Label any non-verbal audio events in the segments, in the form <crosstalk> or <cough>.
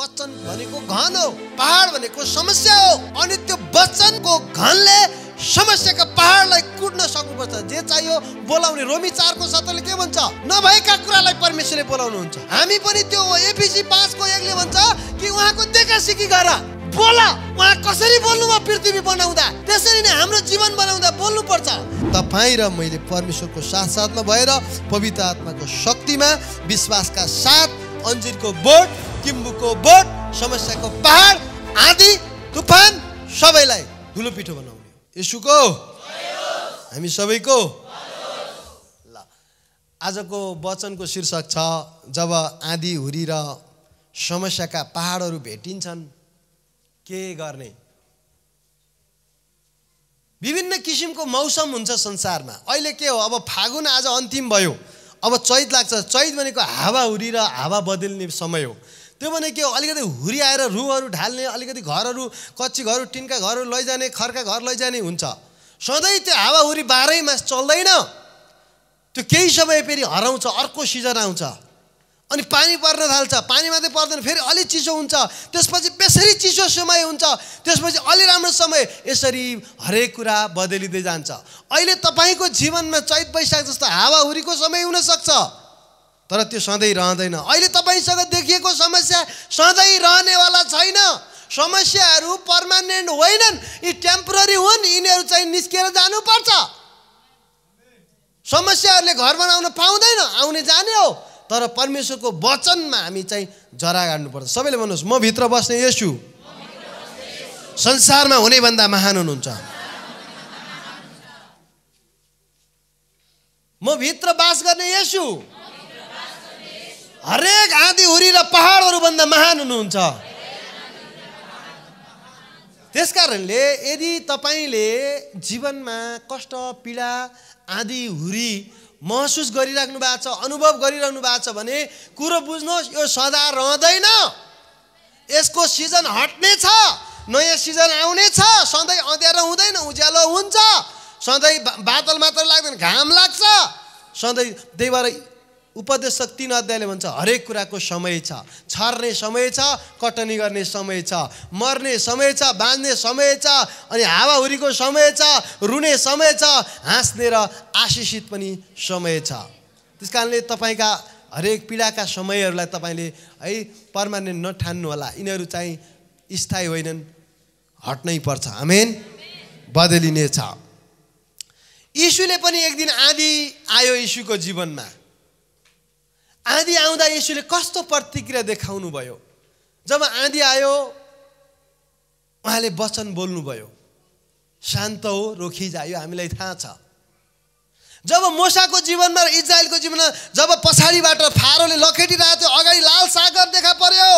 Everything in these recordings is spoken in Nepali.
वचन भनेको घन हो पहाड भनेको समस्या हो अनि त्यो वचनको घनले समस्याका पहाडलाई कुट्न सक्नुपर्छ जे चाहियो बोलाउने रोमी चारको सतले के भन्छ नभएका कुरालाई परमेश्वरले बोलाउनुहुन्छ हामी पनि त्यो एपिसी पाँचको एकले भन्छ कि उहाँको देखा सिकी गर बोला उहाँ कसरी बोल्नुभयो पृथ्वी बनाउँदा त्यसरी नै हाम्रो जीवन बनाउँदा बोल्नु पर्छ तपाईँ र मैले परमेश्वरको साथसाथमा भएर पवित्र आत्माको शक्तिमा विश्वासका साथ अञ्जिरको बोट किम्बुको बोट समस्याको पहाड आँधी तुफान सबैलाई धुलो पिठो बनाउने यसुको हामी सबैको ल आजको वचनको शीर्षक छ जब आँधी हुरी र समस्याका पहाडहरू भेटिन्छन् के गर्ने विभिन्न किसिमको मौसम हुन्छ संसारमा अहिले के हो अब फागुन आज अन्तिम भयो अब चैत लाग्छ चैत भनेको हावा हुरी र हावा बदल्ने समय हो त्यो भने के हो अलिकति हुरी आएर रुहरू ढाल्ने अलिकति घरहरू कच्ची घरहरू टिनका घरहरू लैजाने खर्का घर लैजाने हुन्छ सधैँ त्यो हावाहुरी बाह्रै मास चल्दैन त्यो केही समय फेरि हराउँछ अर्को सिजन आउँछ अनि पानी पर्न थाल्छ पानी मात्रै पर्दैन फेरि अलि चिसो हुन्छ त्यसपछि बेसरी चिसो समय हुन्छ त्यसपछि अलि राम्रो समय यसरी हरेक कुरा बदलिँदै जान्छ अहिले तपाईँको जीवनमा चैत वैशाख जस्तो हावाहुरीको समय हुनसक्छ तर त्यो सधैँ रहँदैन अहिले तपाईँसँग देखिएको समस्या सधैँ रहनेवाला छैन समस्याहरू पर्मानेन्ट होइनन् यी टेम्पोररी हुन् यिनीहरू चाहिँ निस्किएर जानुपर्छ समस्याहरूले घर बनाउन पाउँदैन आउने जाने हो तर परमेश्वरको वचनमा हामी चाहिँ जरा गाड्नुपर्छ सबैले भन्नुहोस् म भित्र बस्ने यसु संसारमा हुने भन्दा महान हुनुहुन्छ म भित्र बास गर्ने यसु हरेक आँधी हुरी र पहाडहरूभन्दा महान हुनुहुन्छ त्यस कारणले यदि तपाईँले जीवनमा कष्ट पीडा आँधी हुरी महसुस गरिराख्नु भएको छ अनुभव गरिरहनु भएको छ भने कुरो बुझ्नुहोस् यो सदा रहँदैन यसको सिजन हट्ने छ नयाँ सिजन आउने छ सधैँ अँध्यारो हुँदैन उज्यालो हुन्छ सधैँ बादल मात्र लाग्दैन घाम लाग्छ सधैँ त्यही भएर उपदेशक तिन अध्यायले भन्छ हरेक कुराको समय छ छर्ने समय छ कटनी गर्ने समय छ मर्ने समय छ बाँध्ने समय छ अनि हावाहुरीको समय छ रुने समय छ हाँस्ने र आशिषित पनि समय छ त्यस कारणले तपाईँका हरेक पीडाका समयहरूलाई तपाईँले है पर्मानेन्ट नठान्नुहोला यिनीहरू चाहिँ स्थायी होइनन् हट्नै पर्छ आमेन छ यीशुले पनि एक दिन आँधी आयो इसुको जीवनमा आँधी आउँदा यसुले कस्तो प्रतिक्रिया देखाउनुभयो जब आँधी आयो उहाँले वचन बोल्नुभयो शान्त हो जायो हामीलाई थाहा छ जब मोसाको जीवनमा र इजरायलको जीवनमा जब पछाडिबाट फारोले लखेटिरहेको थियो अगाडि लाल सागर देखा पर्यो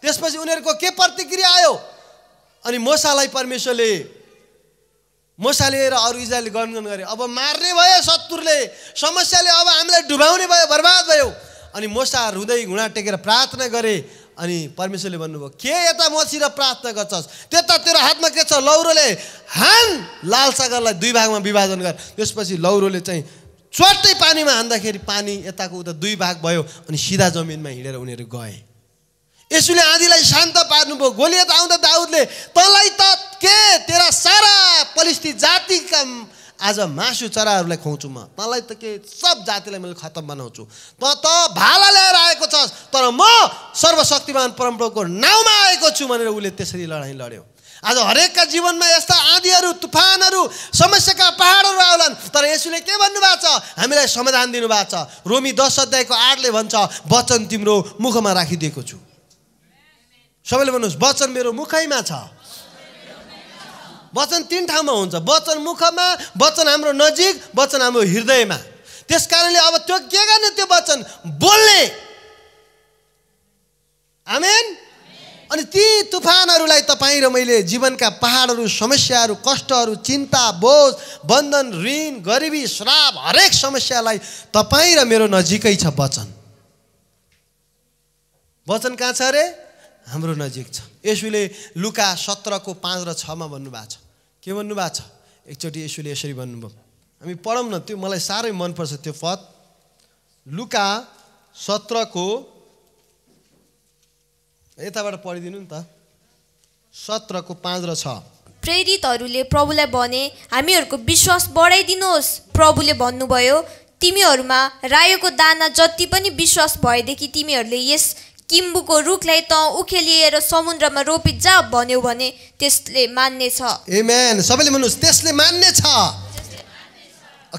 त्यसपछि उनीहरूको के प्रतिक्रिया आयो अनि मोसालाई परमेश्वरले र अरू इजाले गनगन गरे अब मार्ने भयो शत्रुले समस्याले अब हामीलाई डुबाउने भयो बर्बाद भयो अनि मोसा हुँदै घुँडा टेकेर प्रार्थना गरे अनि परमेश्वरले भन्नुभयो के यता मसिर प्रार्थना गर्छस् त्यता तेरो हातमा के छ लौरोले हान लाल सागरलाई दुई भागमा विभाजन गर त्यसपछि लौरोले चाहिँ च्वाट्टै पानीमा हान्दाखेरि पानी यताको उता दुई भाग भयो अनि सिधा जमिनमा हिँडेर उनीहरू गए यसुले आँधीलाई शान्त पार्नुभयो गोलियत आउँदा दाउदले तँलाई त के तेरा सारा पलिस्ती जातिका आज मासु चराहरूलाई खुवाउँछु म तँलाई त के सब जातिलाई मैले खतम बनाउँछु त त भाला ल्याएर आएको छ तर म सर्वशक्तिमान परम्पराको नाउँमा आएको छु भनेर उसले त्यसरी लडाइँ लड्यो आज हरेकका जीवनमा यस्ता आँधीहरू तुफानहरू समस्याका पहाडहरू आउलान् तर यसुले के भन्नुभएको छ हामीलाई समाधान दिनुभएको छ रोमी दस अध्यायको आठले भन्छ वचन तिम्रो मुखमा राखिदिएको छु सबैले भन्नुहोस् वचन मेरो मुखैमा छ वचन तिन ठाउँमा हुन्छ वचन मुखमा वचन हाम्रो नजिक वचन हाम्रो हृदयमा त्यस कारणले अब त्यो के गर्ने त्यो वचन बोल्ने आमेन अनि ती तुफानहरूलाई तपाईँ र मैले जीवनका पहाडहरू समस्याहरू कष्टहरू चिन्ता बोझ बन्धन ऋण गरिबी श्राप हरेक समस्यालाई तपाईँ र मेरो नजिकै छ वचन वचन कहाँ छ अरे हाम्रो नजिक छ यसुले लुका सत्रको पाँच र छमा भन्नुभएको छ के भन्नुभएको छ एकचोटि यसुले यसरी भन्नुभयो हामी पढौँ न त्यो मलाई साह्रै मनपर्छ त्यो पद लुका सत्रको यताबाट पढिदिनु नि त सत्रको पाँच र छ प्रेरितहरूले प्रभुलाई भने हामीहरूको विश्वास बढाइदिनुहोस् प्रभुले भन्नुभयो तिमीहरूमा रायोको दाना जति पनि विश्वास भएदेखि तिमीहरूले यस किम्बुको रुखलाई त उखेलिएर समुद्रमा रोपित जा भन्यो भने त्यसले मान्ने छ एमेन सबैले भन्नुहोस् त्यसले मान्ने छ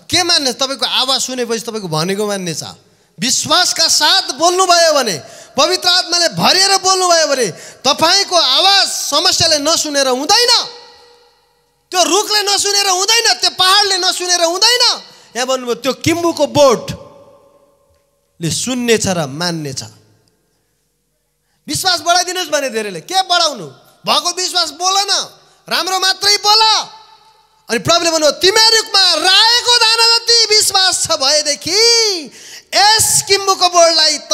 के मान्ने तपाईँको आवाज सुनेपछि तपाईँको भनेको मान्ने छ विश्वासका साथ बोल्नुभयो भने पवित्र आत्माले भरिएर बोल्नुभयो भने तपाईँको आवाज समस्याले नसुनेर हुँदैन त्यो रुखले नसुनेर हुँदैन त्यो पहाडले नसुनेर हुँदैन यहाँ भन्नुभयो त्यो किम्बुको बोटले छ र मान्नेछ विश्वास बढाइदिनुहोस् भने धेरैले के बढाउनु भएको विश्वास बोल न राम्रो मात्रै बोल अनि प्रब्लम भन्नु तिमीहरूमा राएको दाना जति विश्वास छ भएदेखि यस किम्बुको बोर्डलाई त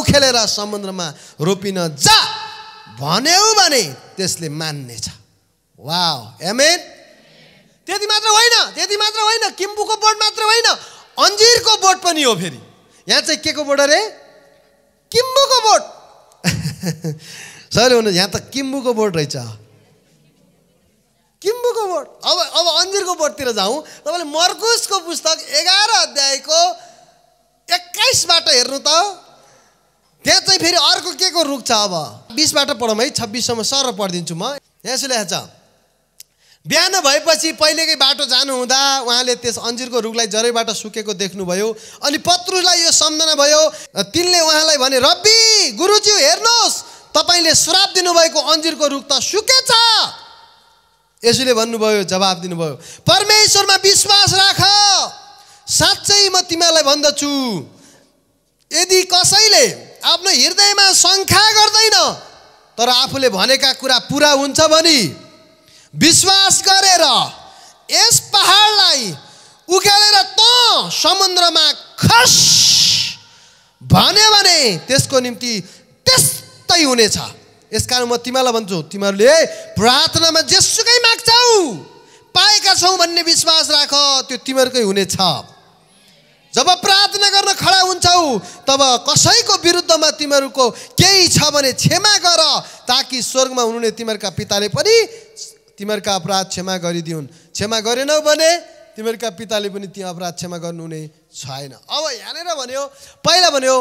उखेलेर समुद्रमा रोपिन जा भन्यौ भने त्यसले मान्नेछ वा एमेन त्यति मात्र होइन त्यति मात्र होइन किम्बुको बोर्ड मात्र होइन अन्जिरको बोट पनि हो फेरि यहाँ चाहिँ के को बोट अरे किम्बुको बोट सरले हुनु यहाँ त किम्बुको बोर्ड रहेछ किम्बुको बोर्ड अब अब अन्जिरको बोर्डतिर जाउँ तपाईँले मर्कुसको पुस्तक एघार अध्यायको एक्काइसबाट हेर्नु त त्यहाँ चाहिँ फेरि अर्को के को रुख छ अब बिसबाट पढौँ है छब्बिससम्म सर पढिदिन्छु म यहाँ लेखेको बिहान भएपछि पहिलेकै बाटो जानुहुँदा उहाँले त्यस अन्जिरको रुखलाई जरैबाट सुकेको देख्नुभयो अनि पत्रुलाई यो सम्झना भयो तिनले उहाँलाई भने रब्बी गुरुज्यू हेर्नुहोस् तपाईँले श्राप दिनुभएको अन्जिरको रुख त सुकेछ यसुले भन्नुभयो जवाब दिनुभयो परमेश्वरमा विश्वास राख साँच्चै म तिमीहरूलाई भन्दछु यदि कसैले आफ्नो हृदयमा शङ्खा गर्दैन तर आफूले भनेका कुरा पुरा हुन्छ भने विश्वास गरेर यस पहाडलाई उकालेर त समुद्रमा खस भन्यो भने त्यसको निम्ति त्यस्तै हुनेछ यसकारण म तिमीहरूलाई भन्छु तिमीहरूले प्रार्थनामा जेसुकै माग्छौ पाएका छौ भन्ने विश्वास राख त्यो तिमीहरूकै हुनेछ जब प्रार्थना गर्न खडा हुन्छौ तब कसैको विरुद्धमा तिमीहरूको केही छ भने क्षमा गर ताकि स्वर्गमा हुनुहुने तिमीहरूका पिताले पनि तिमीहरूका अपराध क्षमा गरिदिउन् क्षमा गरेनौ भने तिमीहरूका पिताले पनि ती अपराध क्षमा गर्नुहुने छैन अब यहाँनिर भन्यो पहिला भन्यो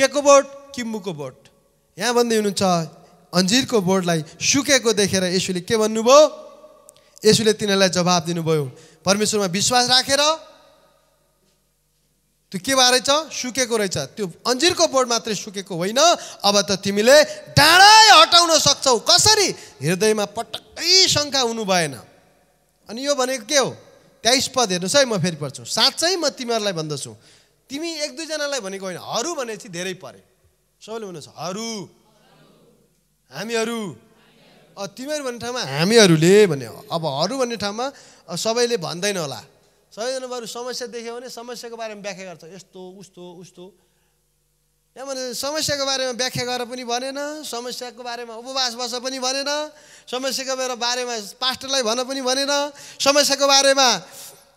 केको को बोट किम्बुको बोट यहाँ भन्दै हुनुहुन्छ अन्जिरको बोटलाई सुकेको देखेर यसुले के भन्नुभयो यसुले तिनीहरूलाई जवाब दिनुभयो परमेश्वरमा विश्वास राखेर त्यो के भएको रहेछ सुकेको रहेछ त्यो अन्जिरको बोर्ड मात्रै सुकेको होइन अब त तिमीले डाँडै हटाउन सक्छौ कसरी हृदयमा पटक्कै शङ्का हुनु भएन अनि यो भनेको के हो तेइस पद हेर्नुहोस् है म फेरि पर्छु साँच्चै म तिमीहरूलाई भन्दछु तिमी एक दुईजनालाई भनेको होइन हरू भने धेरै परे सबैले भन्नुहोस् हरू हामीहरू तिमीहरू भन्ने ठाउँमा हामीहरूले भन्यो अब हरू भन्ने ठाउँमा सबैले भन्दैन होला सबैजना बरु समस्या देख्यो भने समस्याको बारेमा व्याख्या गर्छ यस्तो उस्तो उस्तो यहाँ भने समस्याको बारेमा व्याख्या गरेर पनि भनेन समस्याको बारेमा उपवास बस पनि भनेन समस्याको बारेमा पास्टरलाई भन पनि भनेन समस्याको बारेमा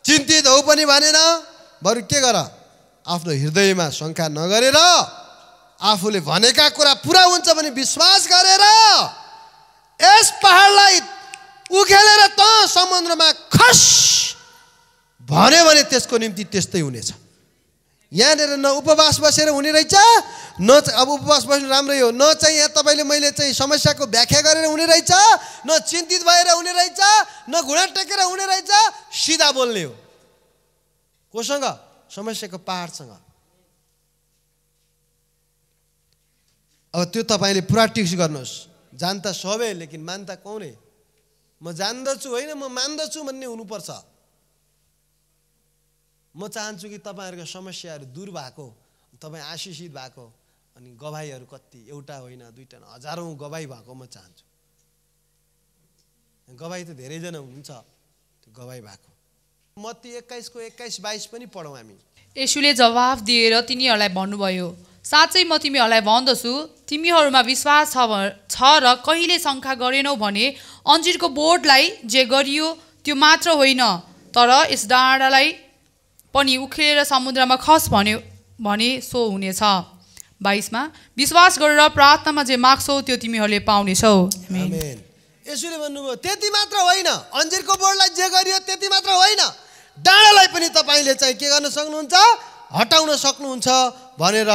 चिन्तित हो पनि भनेन बरु के गर आफ्नो हृदयमा शङ्का नगरेर आफूले भनेका कुरा पुरा हुन्छ भने विश्वास गरेर यस पहाडलाई उखेलेर त समुद्रमा खस भन्यो भने त्यसको निम्ति त्यस्तै हुनेछ यहाँनिर न उपवास बसेर हुने रहेछ न अब उपवास बस्नु राम्रै हो न चाहिँ यहाँ तपाईँले मैले चाहिँ समस्याको व्याख्या गरेर हुने रहेछ न चिन्तित भएर हुने रहेछ न घुँडा टेकेर हुने रहेछ सिधा बोल्ने हो कोसँग समस्याको पाहाडसँग अब त्यो तपाईँले पुरा टिक्स गर्नुहोस् जान्ता सबै लेकिन मान्ता कौने म जान्दछु होइन म मान्दछु भन्ने हुनुपर्छ म चाहन्छु कि तपाईँहरूको समस्याहरू दूर भएको तपाईँ आशिषित भएको अनि गवाईहरू कति एउटा होइन दुईवटा हजारौँ गवाई भएको म चाहन्छु गवाई त धेरैजना हुनुहुन्छ त्यो गवाई भएको मती एक्काइसको एक्काइस बाइस पनि पढौँ हामी यसुले जवाफ दिएर तिनीहरूलाई भन्नुभयो साँच्चै म तिमीहरूलाई भन्दछु तिमीहरूमा विश्वास छ छ र कहिले शङ्का गरेनौ भने अन्जिरको बोर्डलाई जे गरियो त्यो मात्र होइन तर यस डाँडालाई पनि उखेर समुद्रमा खस भन्यो भने सो हुनेछ बाइसमा विश्वास गरेर प्रार्थनामा जे माग्छौ त्यो तिमीहरूले पाउनेछौ यसुले भन्नुभयो त्यति मात्र होइन अन्जिरको बोर्डलाई जे गरियो त्यति मात्र होइन डाँडालाई पनि तपाईँले चाहिँ के गर्न सक्नुहुन्छ हटाउन सक्नुहुन्छ भनेर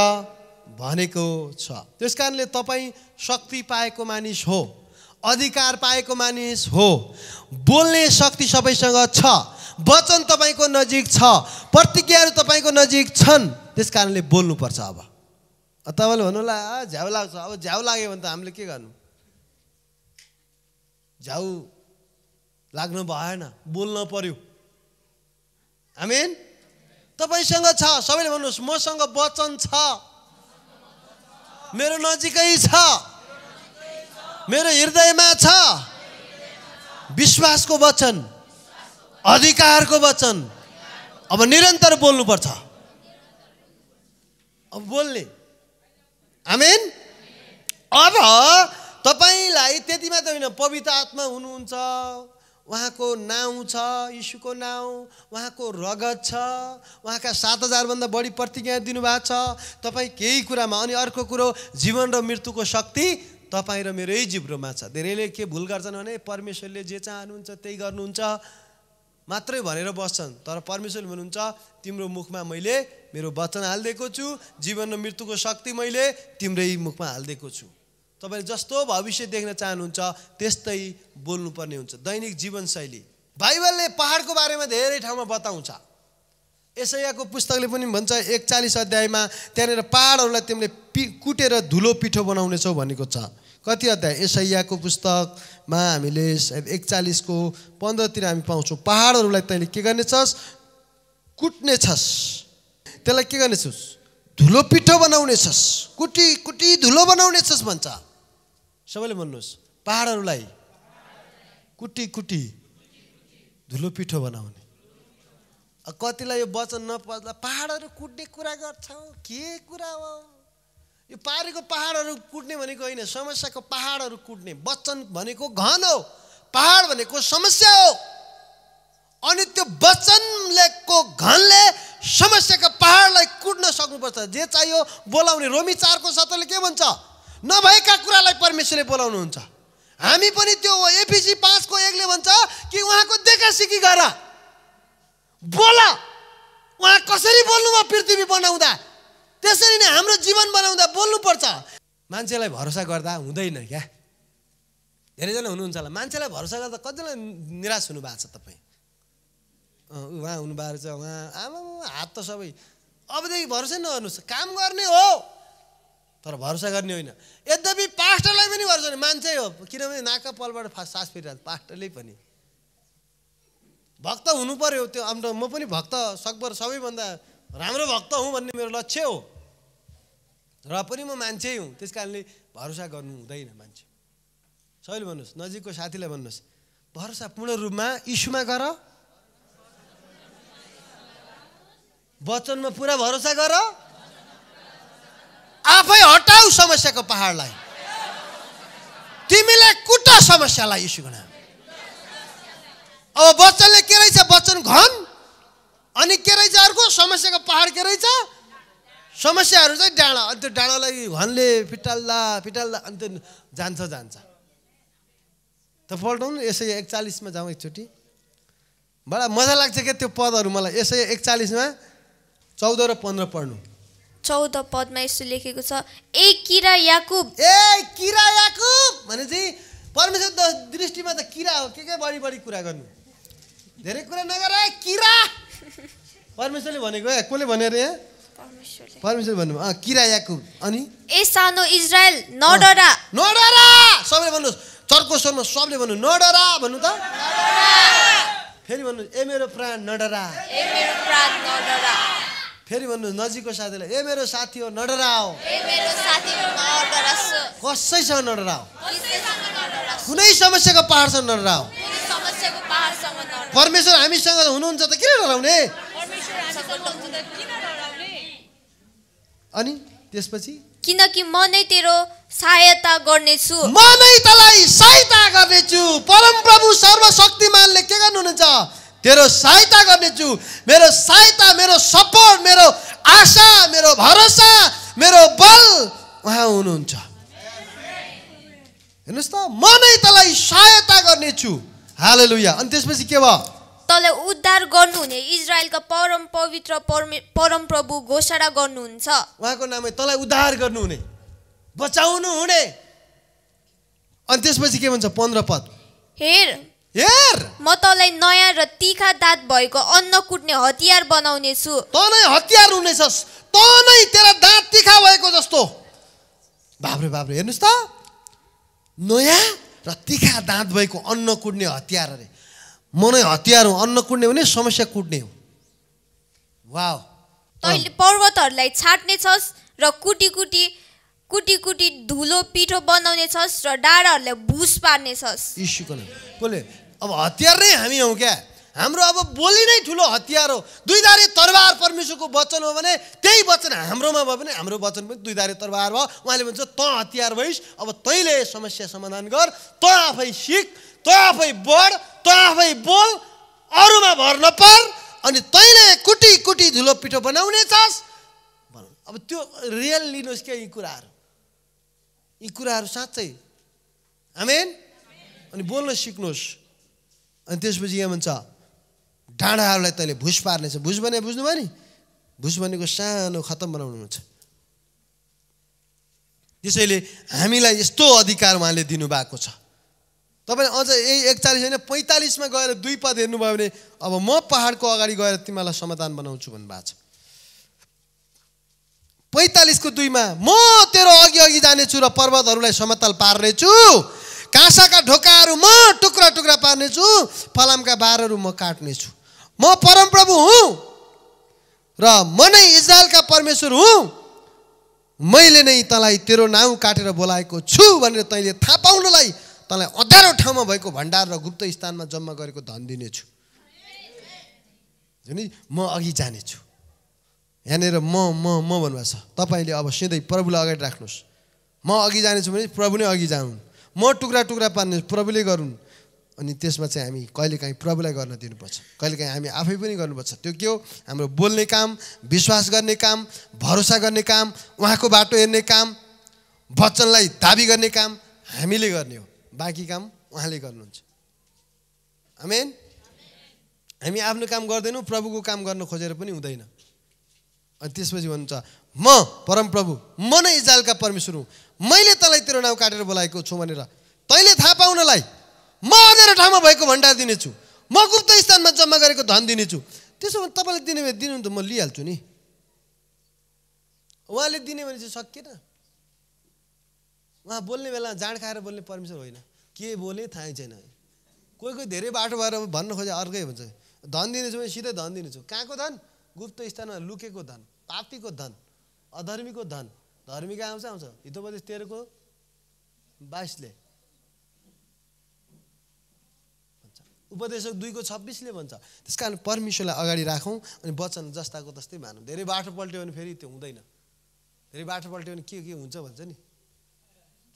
भनेको छ त्यस कारणले तपाईँ शक्ति पाएको मानिस हो अधिकार पाएको मानिस हो बोल्ने शक्ति सबैसँग छ वचन तपाईँको नजिक छ प्रतिज्ञाहरू तपाईँको नजिक छन् त्यस कारणले बोल्नुपर्छ अब तपाईँले भन्नुहोला झ्याउ लाग्छ अब झ्याउ लाग्यो भने त हामीले के गर्नु झ्याउ लाग्नु भएन बोल्न पर्यो हामी तपाईँसँग छ सबैले भन्नुहोस् मसँग वचन छ मेरो नजिकै छ मेरो हृदयमा छ विश्वासको वचन अधिकारको वचन अब निरन्तर बोल्नुपर्छ अब बोल्ने आमेन अब तपाईँलाई त्यति मात्र होइन पवित्र आत्मा हुनुहुन्छ उहाँको नाउँ छ यिसुको नाउँ उहाँको रगत छ उहाँका सात हजारभन्दा बढी प्रतिज्ञा दिनुभएको छ तपाईँ केही कुरामा अनि अर्को कुरो जीवन र मृत्युको शक्ति तपाईँ र मेरै जिब्रोमा छ धेरैले के भुल गर्छन् भने परमेश्वरले जे चाहनुहुन्छ त्यही गर्नुहुन्छ मात्रै भनेर बस्छन् तर परमेश्वरले भन्नुहुन्छ तिम्रो मुखमा मैले मेरो वचन हालिदिएको छु जीवन र मृत्युको शक्ति मैले तिम्रै मुखमा हालिदिएको छु तपाईँले जस्तो भविष्य देख्न चाहनुहुन्छ त्यस्तै बोल्नुपर्ने हुन्छ दैनिक जीवनशैली बाइबलले पहाडको बारेमा धेरै ठाउँमा बताउँछ यसैयाको पुस्तकले पनि भन्छ एकचालिस अध्यायमा त्यहाँनिर पाहाडहरूलाई तिमीले पि कुटेर धुलो पिठो बनाउनेछौ भनेको छ कति अध्याय एसैयाको पुस्तकमा हामीले सायद एकचालिसको पन्ध्रतिर हामी पाउँछौँ पाहाडहरूलाई तैँले के गर्नेछस् कुट्ने छस् त्यसलाई के गर्नेछस् धुलो पिठो बनाउनेछस् कुटी कुटी धुलो बनाउनेछस् भन्छ सबैले भन्नुहोस् पाहाडहरूलाई कुटी कुटी धुलो पिठो बनाउने कतिलाई यो वचन नपर्दा पाहाडहरू कुट्ने कुरा गर्छौ के कुरा हो यो पारेको पाहाडहरू कुट्ने भनेको होइन समस्याको पाहाडहरू कुट्ने वचन भनेको घन हो पाहाड भनेको समस्या हो अनि त्यो लेखको घनले समस्याको पाहाडलाई कुट्न सक्नुपर्छ जे चाहियो बोलाउने रोमी चारको सत्रले के भन्छ नभएका कुरालाई परमेश्वरले बोलाउनुहुन्छ हामी पनि त्यो एपिसी पाँचको एकले भन्छ कि उहाँको देखा सिकी गर बोला उहाँ कसरी बोल्नुभयो पृथ्वी बनाउँदा त्यसरी नै हाम्रो जीवन बनाउँदा बोल्नुपर्छ मान्छेलाई भरोसा गर्दा हुँदैन क्या धेरैजना हुनुहुन्छ होला मान्छेलाई भरोसा गर्दा कतिजना निराश हुनुभएको छ तपाईँ उहाँ हुनुभएको छ उहाँ आमा हात त सबै अबदेखि भरोसै नगर्नुहोस् काम गर्ने हो तर भरोसा गर्ने होइन यद्यपि पास्टरलाई पनि भरोसा मान्छै मान्छे हो किनभने नाका पलबाट फा सास फेरिरहेको पास्टरले पनि भक्त हुनु पर्यो त्यो अन्त म पनि भक्त सकभर सबैभन्दा राम्रो भक्त हुँ भन्ने मेरो लक्ष्य हो र पनि म मान्छे हुँ त्यस कारणले भरोसा गर्नु हुँदैन मान्छे सहिले भन्नुहोस् नजिकको साथीलाई भन्नुहोस् भरोसा पूर्ण रूपमा इस्युमा गर वचनमा पुरा भरोसा गर आफै हटाऊ समस्याको पहाडलाई तिमीलाई कुट समस्यालाई इस्यु नाम अब वचनले के रहेछ वचन घन अनि के रहेछ अर्को समस्याको पहाड के रहेछ समस्याहरू चाहिँ डाँडा अनि त्यो डाँडालाई घनले फिटाल्दा फिटाल्दा अन्त जान्छ जान्छ त पल्टाउनु यसै एकचालिसमा जाउँ एकचोटि बडा मजा लाग्छ क्या त्यो पदहरू मलाई यसै एकचालिसमा चौध र पन्ध्र पढ्नु चौध पदमा यसो लेखेको छ ए किरा याकुब ए किरा याकुब चाहिँ परमेश्वर दृष्टिमा त किरा हो के के बढी बढी कुरा गर्नु धेरै कुरा नगर किरा <laughs> परमेश्वरले भनेको कसले भनेर यहाँ परमेश्वरले भन्नु अँ किरा अनि ए सानो इजरायल नडरा नडरा सबैले भन्नुहोस् चर्को स्वरमा सबले भन्नु नडरा भन्नु त फेरि भन्नु ए मेरो प्राण नडरा ए मेरो प्राण नडरा फेरि भन्नु नजिकको साथीलाई ए मेरो साथी हो नडरा हो कसैसँग नडराओ कुनै समस्याको पहाडसँग नडराओ परमेश्वर हामीसँग हुनुहुन्छ त किन डराउने अनि त्यसपछि किनकि म नै तेरो सहायता गर्नेछु म नै तलाई सहायता गर्नेछु परम प्रभु सर्वशक्तिमानले के गर्नुहुन्छ तेरो सहायता गर्नेछु मेरो सहायता मेरो सपोर्ट मेरो आशा मेरो भरोसा मेरो बल उहाँ हुनुहुन्छ हेर्नुहोस् त म नै तलाई सहायता गर्नेछु हालेलुया अनि त्यसपछि के भयो तँलाई उद्धार गर्नुहुने इजरायलका परम पवित्र परम प्रभु घोषणा गर्नुहुन्छ उहाँको नाम तँलाई उद्धार गर्नुहुने बचाउनु हुने अनि त्यसपछि के भन्छ पन्ध्र पद हेर हेर म तँलाई नयाँ र तिखा दात भएको अन्न कुट्ने हतियार बनाउने छु तँ नै हतियार हुनेछस् तँ नै तेरा दाँत तिखा भएको जस्तो बाब्रे बाब्रे हेर्नुहोस् त नयाँ र तिखा दाँत भएको अन्न कुट्ने हतियार अरे मनै हतियार हो अन्न कुट्ने भने समस्या कुट्ने हो वा तैँले पर्वतहरूलाई छाट्ने छस् र कुटी कुटी कुटी कुटी धुलो पिठो बनाउने छस् र डाँडाहरूलाई भुस पार्ने छस् इसुको कसले अब हतियार नै हामी हौ क्या हाम्रो अब बोली नै ठुलो हतियार हो दुईधारे तरबार परमेश्वरको वचन हो भने त्यही वचन हाम्रोमा भयो भने हाम्रो वचन पनि दुईधारे तरबार भयो उहाँले भन्छ तँ हतियार भइस् अब तैँले समस्या समाधान गर तँ आफै सिक तँ आफै बढ तँ आफै बोल अरूमा भर नपर अनि तैँले कुटी कुटी धुलो पिठो बनाउने चास भनौँ अब त्यो रियल लिनुहोस् क्या यी कुराहरू यी कुराहरू साँच्चै हामी अनि बोल्न सिक्नुहोस् अनि त्यसपछि यहाँ भन्छ डाँडाहरूलाई तैँले भुस पार्नेछ भुस भने बुझ्नुभयो नि भुस भनेको सानो खत्तम बनाउनु हुन्छ त्यसैले हामीलाई यस्तो अधिकार उहाँले दिनुभएको छ तपाईँले अझ यही एकचालिस होइन पैँतालिसमा गएर दुई पद हेर्नुभयो भने अब म पहाडको अगाडि गएर तिमीलाई समाधान बनाउँछु भन्नुभएको छ पैँतालिसको दुईमा म तेरो अघि अघि जानेछु र पर्वतहरूलाई समतल पार्नेछु काँसाका ढोकाहरू म टुक्रा टुक्रा पार्नेछु फलामका बारहरू म काट्नेछु म परमप्रभु हुँ र म नै इजरायलका परमेश्वर हुँ मैले नै तँलाई तेरो नाउँ काटेर बोलाएको छु भनेर तैँले थाहा पाउनलाई तँलाई अँध्यारो ठाउँमा भएको भण्डार र गुप्त स्थानमा जम्मा गरेको धन दिनेछु नि म अघि जानेछु यहाँनिर म म म भन्नुभएको छ तपाईँले अब सिधै प्रभुलाई अगाडि राख्नुहोस् म अघि जानेछु भने प्रभु नै अघि जाउन् म टुक्रा टुक्रा पार्ने प्रभुले गरून् अनि त्यसमा चाहिँ हामी कहिलेकाहीँ प्रभुलाई गर्न दिनुपर्छ कहिलेकाहीँ हामी आफै पनि गर्नुपर्छ त्यो के हो हाम्रो बोल्ने काम विश्वास गर्ने काम भरोसा गर्ने काम उहाँको बाटो हेर्ने काम वचनलाई दाबी गर्ने काम हामीले गर्ने हो बाँकी काम उहाँले गर्नुहुन्छ आमेन हामी आफ्नो काम गर्दैनौँ प्रभुको काम गर्न खोजेर पनि हुँदैन अनि त्यसपछि भन्नुहुन्छ म परमप्रभु म नै इजालका परमेश्वर हुँ मैले तँलाई तेरो नाउँ काटेर बोलाएको छु भनेर तैँले थाहा पाउनलाई म अझेर ठाउँमा भएको भण्डार दिनेछु म गुप्त स्थानमा जम्मा गरेको धन दिनेछु त्यसो भने तपाईँले दिने भने दिनु त म लिइहाल्छु नि उहाँले दिने भने चाहिँ सकिएन उहाँ बोल्ने बेला जाँड खाएर बोल्ने परमेश्वर होइन के बोले थाहै छैन कोही कोही धेरै बाटो भएर भन्न खोजे अर्कै हुन्छ धन दिनेछु भने सिधै धन दिनेछु कहाँको धन गुप्त स्थानमा लुकेको धन पापीको धन अधर्मीको धन धर्मी कहाँ आउँछ आउँछ हितोपदेश तेह्रको बाइसले भन्छ उपदेशक दुईको छब्बिसले भन्छ त्यस कारण परमेश्वरलाई अगाडि राखौँ अनि वचन जस्ताको तस्तै मानौँ धेरै बाटो पल्ट्यो भने फेरि त्यो हुँदैन धेरै बाटो पल्ट्यो भने के के हुन्छ भन्छ नि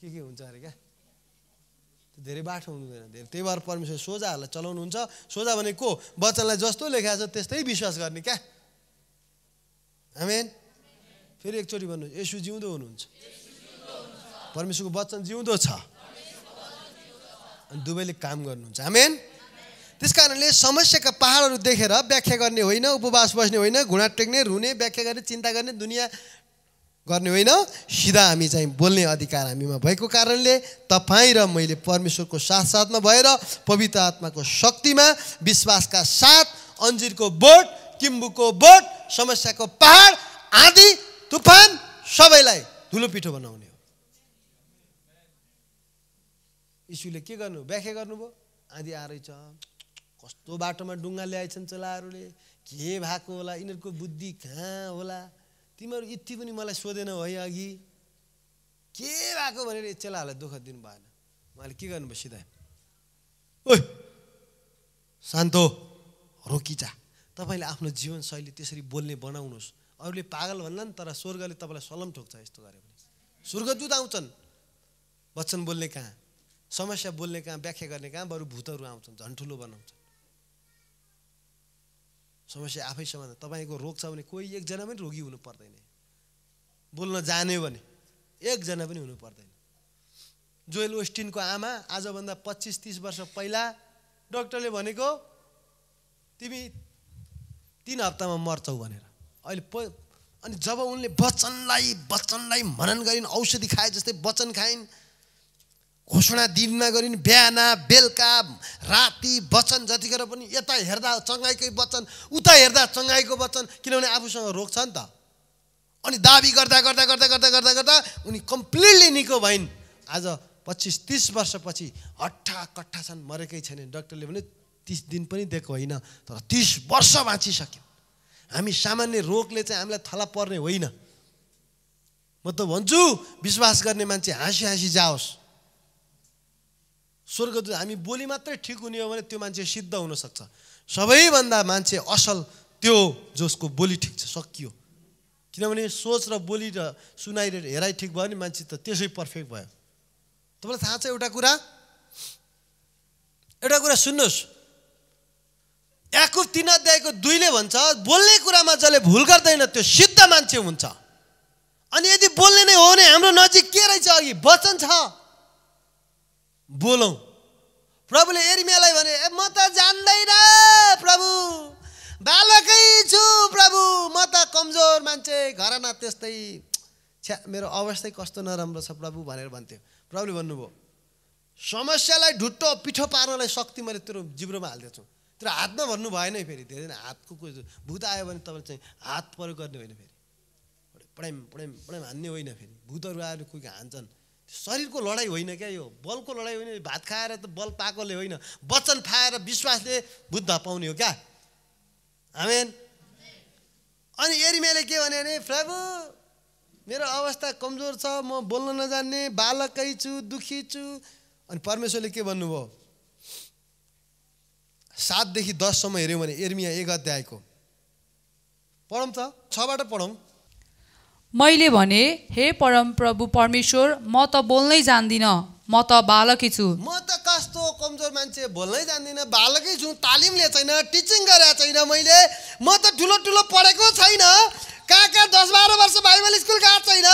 के के हुन्छ अरे क्या धेरै बाठो हुँदैन धेरै त्यही भएर परमेश्वर सोझाहरूलाई चलाउनुहुन्छ सोझा भने को वचनलाई जस्तो लेखाएको छ त्यस्तै विश्वास गर्ने क्या हामी फेरि एकचोटि भन्नु यसु जिउँदो हुनुहुन्छ परमेश्वरको वचन जिउँदो छ अनि दुवैले काम गर्नुहुन्छ आमेन त्यस कारणले समस्याका पाहाडहरू देखेर व्याख्या गर्ने होइन उपवास बस्ने होइन घुँडा टेक्ने रुने व्याख्या गर्ने चिन्ता गर्ने दुनियाँ गर्ने होइन सिधा हामी चाहिँ बोल्ने अधिकार हामीमा भएको कारणले तपाईँ र मैले परमेश्वरको साथसाथमा भएर पवित्र आत्माको शक्तिमा विश्वासका साथ अन्जिरको बोट किम्बुको बोट समस्याको पहाड आँधी तुफान सबैलाई धुलो पिठो बनाउने हो यीशुले के गर्नु व्याख्या गर्नुभयो आँधी रहेछ कस्तो बाटोमा डुङ्गा ल्याएछन् चलाहरूले के भएको होला यिनीहरूको बुद्धि कहाँ होला तिमीहरू यति पनि मलाई सोधेनौ है अघि के भएको भनेर चेलाहरूलाई दुःख दिनु भएन उहाँले के गर्नुभयो सिधा ओ शान्तो रोकिचा तपाईँले आफ्नो जीवनशैली त्यसरी बोल्ने बनाउनुहोस् अरूले पागल भन्लान् तर स्वर्गले तपाईँलाई सलम ठोक्छ यस्तो गरे भने स्वर्गदूत आउँछन् वचन बोल्ने कहाँ समस्या बोल्ने कहाँ व्याख्या गर्ने कहाँ बरु भूतहरू आउँछन् झन् ठुलो बनाउँछ समस्या आफै समाधान तपाईँको रोग छ भने कोही एकजना पनि रोगी हुनु पर्दैन बोल्न जाने भने एकजना पनि हुनु पर्दैन जोएल वेस्टिनको आमा आजभन्दा पच्चिस तिस वर्ष पहिला डक्टरले भनेको तिमी तिन हप्तामा मर्छौ भनेर अहिले प अनि जब उनले वचनलाई वचनलाई मनन गरिन् औषधि खाए जस्तै वचन खाइन् घोषणा दिन गरिन् बिहान बेलुका राति वचन जतिखेर पनि यता हेर्दा चङ्गाइकै वचन उता हेर्दा चङ्गाइको वचन किनभने आफूसँग रोग छ नि त अनि दाबी गर्दा गर्दा गर्दा गर्दा गर्दा गर्दा उनी कम्प्लिटली निको भइन् आज पच्चिस तिस वर्षपछि हट्ठा कट्ठा छन् मरेकै छैन डक्टरले भने तिस दिन पनि दिएको होइन तर तिस वर्ष बाँचिसक्यो हामी सामान्य रोगले चाहिँ हामीलाई थला पर्ने होइन म त भन्छु विश्वास गर्ने मान्छे हाँसी हाँसी जाओस् स्वर्गदूत हामी बोली मात्रै ठिक हुने हो भने त्यो मान्छे सिद्ध हुनसक्छ सबैभन्दा मान्छे असल त्यो जसको बोली ठिक छ सकियो किनभने सोच र बोली र सुनाइ र हेराइ ठिक भयो नि मान्छे त त्यसै पर्फेक्ट भयो तपाईँलाई थाहा छ एउटा कुरा एउटा कुरा सुन्नुहोस् याकुब तिन अध्यायको दुईले भन्छ बोल्ने कुरामा जसले भुल गर्दैन त्यो सिद्ध मान्छे हुन्छ अनि यदि बोल्ने नै हो भने हाम्रो नजिक के रहेछ अघि वचन छ बोलौँ प्रभुले एरिमियालाई भने ए म त जान्दैन प्रभु बालकै छु प्रभु म त कमजोर मान्छे घरमा त्यस्तै छ्या मेरो अवस्थै कस्तो नराम्रो छ प्रभु भनेर भन्थ्यो प्रभुले भन्नुभयो समस्यालाई ढुट्टो पिठो पार्नलाई शक्ति मैले तेरो जिब्रोमा हालिदिएको छु तर हातमा भन्नु भएन फेरि धेरै हातको भूत आयो भने तपाईँले चाहिँ हात प्रयोग गर्ने होइन फेरि पढाइम पढाइम पढाइ हान्ने होइन फेरि भूतहरू आएर कोही हान्छन् शरीरको लडाइँ होइन क्या यो बलको लडाइँ होइन भात खाएर त बल पाएकोले होइन वचन खाएर विश्वासले बुद्ध पाउने हो क्या आमेन अनि एरिमेले के भन्यो भने प्रभु मेरो अवस्था कमजोर छ म बोल्न नजान्ने बालकै छु दुखी छु अनि परमेश्वरले के भन्नुभयो सातदेखि दससम्म हेऱ्यौँ भने एर्मिया एक अध्यायको पढौँ त छबाट पढौँ मैले भने हे परम प्रभु परमेश्वर म त बोल्नै जान्दिनँ म त बालकै छु म त कस्तो कमजोर मान्छे बोल्नै जान्दिनँ बालकै छु तालिम लिएको छैन टिचिङ गरेको छैन मैले म त ठुलो ठुलो पढेको छैन कहाँ कहाँ दस बाह्र वर्ष बाइबल स्कुल गएको छैन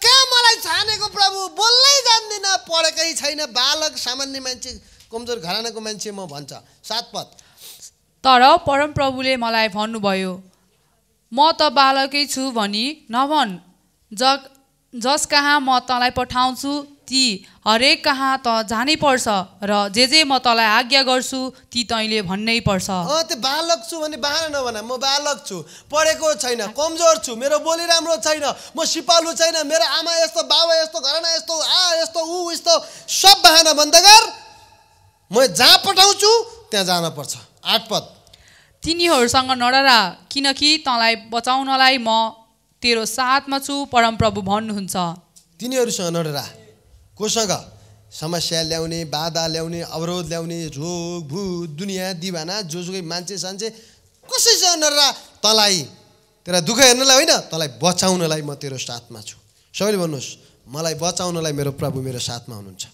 कहाँ मलाई छानेको प्रभु बोल्नै जान्दिनँ पढेकै छैन बालक सामान्य मान्छे कमजोर घरानाको मान्छे म भन्छ सातपथ तर तर परमप्रभुले मलाई भन्नुभयो म त बालकै छु भनी नभन ज जस कहाँ म तँलाई पठाउँछु ती हरेक कहाँ त जानै पर्छ र जे जे म तँलाई आज्ञा गर्छु ती तैँले भन्नै पर्छ त्यो बालक छु भने बाह्र नभन म बालक छु पढेको छैन कमजोर छु मेरो बोली राम्रो छैन म सिपालु छैन मेरो आमा यस्तो बाबा यस्तो घरना यस्तो आ यस्तो ऊ यस्तो सब बहाना भन्दा गर म जहाँ पठाउँछु त्यहाँ जान पर्छ आठपत तिनीहरूसँग नडरा किनकि तँलाई बचाउनलाई म तेरो साथमा छु परमप्रभु भन्नुहुन्छ तिनीहरूसँग नडरा कोसँग समस्या ल्याउने बाधा ल्याउने अवरोध ल्याउने रोग भूत दुनियाँ दिवाना जोसुकै मान्छे सान्छे कसैसँग नडरा तँलाई तेरा दुःख हेर्नलाई होइन तँलाई बचाउनलाई म तेरो साथमा छु सबैले भन्नुहोस् मलाई बचाउनलाई मेरो प्रभु मेरो साथमा हुनुहुन्छ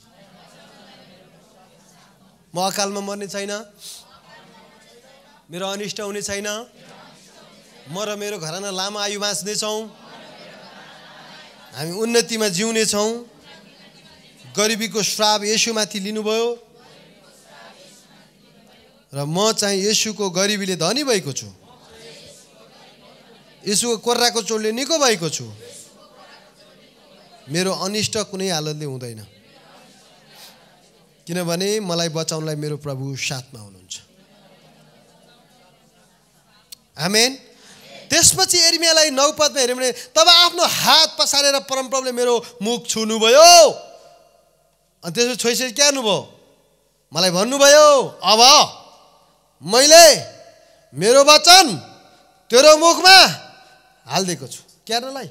म अकालमा मर्ने छैन मेरो अनिष्ट हुने छैन म र मेरो घरना लामो आयु बाँच्नेछौँ हामी उन्नतिमा जिउनेछौँ गरिबीको श्राप यसुमाथि लिनुभयो र म चाहिँ यसुको गरिबीले धनी भएको छु यसुको कोर्राको चोटले निको भएको छु मेरो अनिष्ट कुनै हालतले हुँदैन किनभने मलाई बचाउनलाई मेरो प्रभु साथमा हुनुहुन्छ आमेन त्यसपछि एर्मियालाई नौपदमा हेऱ्यो भने तब आफ्नो हात पसारेर परमप्रभुले मेरो मुख छुनुभयो अनि त्यसपछि छोइसके के भयो मलाई भन्नुभयो अब मैले मेरो वचन तेरो मुखमा हालिदिएको छु क्यारलाई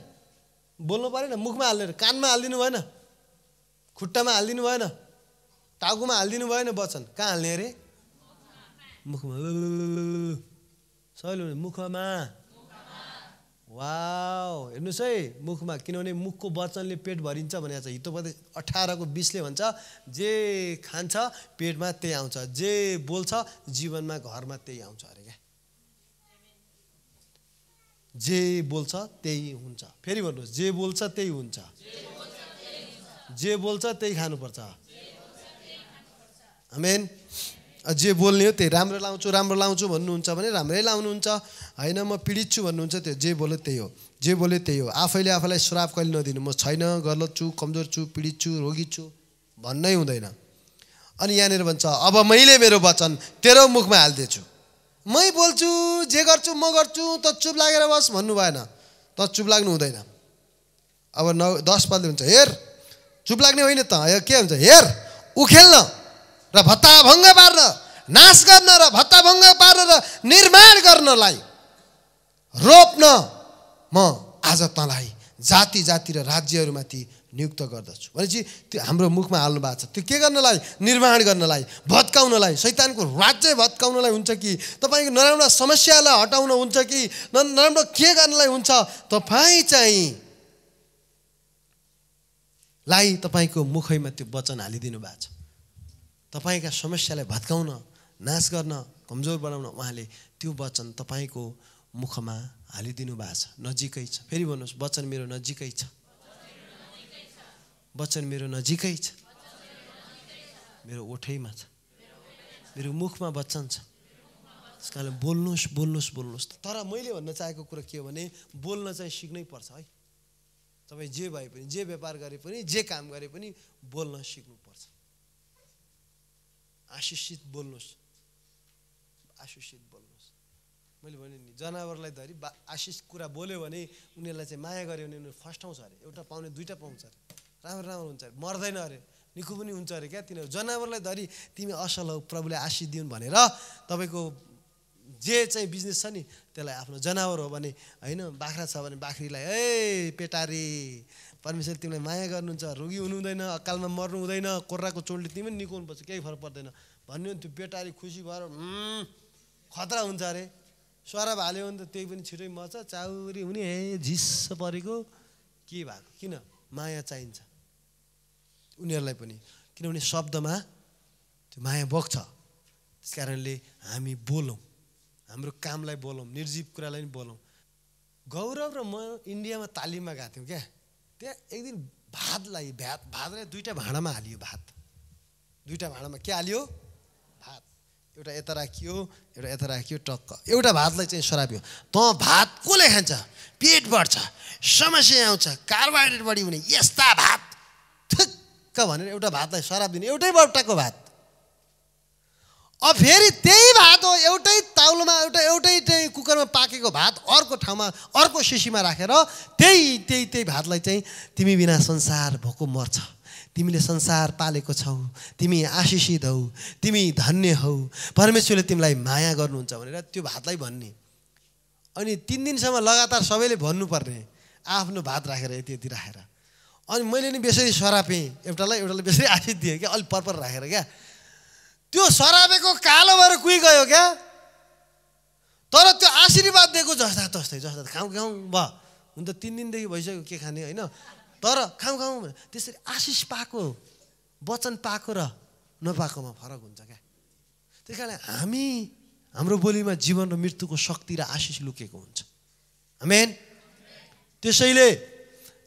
बोल्नु परेन मुखमा हाल्ने कानमा हालिदिनु भएन खुट्टामा हालिदिनु भएन टाउकोमा हालिदिनु भएन वचन कहाँ हाल्ने अरे मुखमा सहिलो मुखमा वा हेर्नुहोस् है मुखमा किनभने मुखको वचनले पेट भरिन्छ भनेको छ हितोपदेश अठारको बिसले भन्छ जे खान्छ पेटमा त्यही आउँछ जे बोल्छ जीवनमा घरमा त्यही आउँछ अरे क्या जे बोल्छ त्यही हुन्छ फेरि भन्नुहोस् जे बोल्छ त्यही हुन्छ जे बोल्छ त्यही खानुपर्छ आमेन जे बोल्ने हो त्यही राम्रो लाउँछु राम्रो लाउँछु भन्नुहुन्छ भने राम्रै लाउनुहुन्छ होइन म पीडित छु भन्नुहुन्छ त्यो जे बोल्यो त्यही हो जे बोल्यो त्यही हो आफैले आफैलाई श्राप कहिले नदिनु म छैन गलत छु कमजोर छु पीडित छु रोगी छु भन्नै हुँदैन अनि यहाँनिर भन्छ अब मैले मेरो वचन तेरो मुखमा हालिदिएछु मै बोल्छु जे गर्छु म गर्छु त चुप लागेर बस भन्नु भएन त चुप लाग्नु हुँदैन अब न दस पालले हुन्छ हेर चुप लाग्ने होइन त के हुन्छ हेर उखेल्न र भत्ता भङ्ग पार्न नाश गर्न र भत्ता भत्ताभङ्ग र निर्माण गर्नलाई रोप्न म आज तँलाई जाति जाति र राज्यहरूमाथि नियुक्त गर्दछु भनेपछि त्यो हाम्रो मुखमा हाल्नु भएको छ त्यो के गर्नलाई निर्माण गर्नलाई भत्काउनलाई शैतानको राज्य भत्काउनलाई हुन्छ कि तपाईँको नराम्रो समस्यालाई हटाउन हुन्छ कि न नराम्रो के गर्नलाई हुन्छ तपाईँ चाहिँ लाई तपाईँको मुखैमा त्यो वचन हालिदिनु भएको छ तपाईँका समस्यालाई भत्काउन नाश गर्न कमजोर बनाउन उहाँले त्यो वचन तपाईँको मुखमा हालिदिनु भएको छ नजिकै छ फेरि भन्नुहोस् वचन मेरो नजिकै छ वचन मेरो नजिकै छ मेरो ओठैमा छ मेरो मुखमा वचन छ त्यस कारण बोल्नुहोस् बोल्नुहोस् बोल्नुहोस् तर मैले भन्न चाहेको कुरा के हो भने बोल्न चाहिँ सिक्नै पर्छ है तपाईँ जे भए पनि जे व्यापार गरे पनि जे काम गरे पनि बोल्न सिक्नुपर्छ आशिषित बोल्नुहोस् आशिषित बोल्नुहोस् मैले भने नि जनावरलाई धरि बा आशिष कुरा बोल्यो भने उनीहरूलाई चाहिँ माया गऱ्यो भने उनीहरू फस्टाउँछ अरे एउटा पाउने दुइटा पाउँछ अरे राम्रो राम्रो हुन्छ अरे मर्दैन अरे निको पनि हुन्छ अरे क्या तिनीहरू जनावरलाई धरि तिमी असल हौ प्रभुले आशिष दिउन् भनेर तपाईँको जे चाहिँ बिजनेस छ नि त्यसलाई आफ्नो जनावर हो भने होइन बाख्रा छ भने बाख्रीलाई ए पेटारी परमेश्वर तिमीलाई माया गर्नुहुन्छ रोगी हुनु हुँदैन अकालमा मर्नु हुँदैन कोर्राको चोटले तिमी पनि निको हुनुपर्छ केही फरक पर्दैन भन्यो भने त्यो बेटारी खुसी भएर खतरा हुन्छ अरे सराब हाल्यो भने त त्यही पनि छिटै मर्छ चाउरी हुने हे झिस्स परेको के भएको किन माया चाहिन्छ उनीहरूलाई पनि किनभने शब्दमा त्यो माया बग्छ त्यस कारणले हामी बोलौँ हाम्रो कामलाई बोलौँ निर्जीव कुरालाई पनि बोलौँ गौरव र म इन्डियामा तालिममा गएको थियौँ क्या त्यहाँ एक दिन भातलाई भात भातलाई दुईवटा भाँडामा हालियो भात दुईवटा भाँडामा के हालियो भात एउटा यता राखियो एउटा यता राखियो टक्क एउटा भातलाई चाहिँ सराप्यो त भात कसले खान्छ पेट बढ्छ समस्या आउँछ कार्बोहाइड्रेट बढी हुने यस्ता भात ठक्क भनेर एउटा भातलाई सराप दिने एउटै बट्टाको भात अब फेरि कुकरमा पाकेको भात अर्को ठाउँमा अर्को सिसीमा राखेर रा, त्यही त्यही त्यही भातलाई चाहिँ तिमी बिना संसार भोको मर्छ तिमीले संसार पालेको छौ तिमी आशिषित हौ तिमी धन्य हौ परमेश्वरले तिमीलाई माया गर्नुहुन्छ भनेर त्यो भातलाई भन्ने अनि तिन दिनसम्म लगातार सबैले भन्नुपर्ने आफ्नो भात राखेर यति यति राखेर अनि मैले नि बेसरी सरापेँ एउटालाई एउटालाई बेसरी आशिष दिएँ क्या अलिक परपर राखेर क्या त्यो सरापेको कालो भएर कुहि गयो क्या तर त्यो आशीर्वाद दिएको जस्ता तस्तै जस्ता खाउँ खाउँ भयो हुन त तिन दिनदेखि भइसक्यो के खाने होइन तर खाउँ खाउँ त्यसरी आशिष पाएको वचन पाएको र नपाएकोमा फरक हुन्छ क्या त्यस कारण हामी हाम्रो बोलीमा जीवन र मृत्युको शक्ति र आशिष लुकेको हुन्छ मेन त्यसैले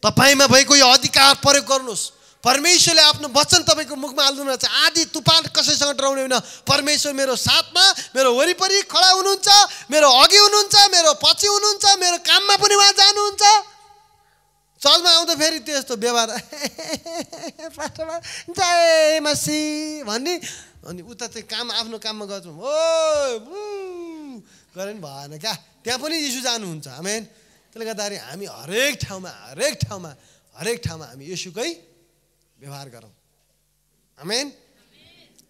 तपाईँमा भएको यो अधिकार प्रयोग गर्नुहोस् परमेश्वरले आफ्नो वचन तपाईँको मुखमा हाल्नु भएको छ आधी तुफान कसैसँग डराउने होइन परमेश्वर मेरो साथमा मेरो वरिपरि खडा हुनुहुन्छ मेरो अघि हुनुहुन्छ मेरो पछि हुनुहुन्छ मेरो काममा पनि उहाँ जानुहुन्छ चलमा आउँदा फेरि त्यस्तो व्यवहार <laughs> जय मासी भन्ने अनि उता चाहिँ काम आफ्नो काममा गर्छौँ हो गरे नि भएन क्या त्यहाँ पनि यिसु जानुहुन्छ हामी त्यसले गर्दाखेरि हामी हरेक ठाउँमा हरेक ठाउँमा हरेक ठाउँमा हामी यसुकै व्यवहार गरौँ आमेन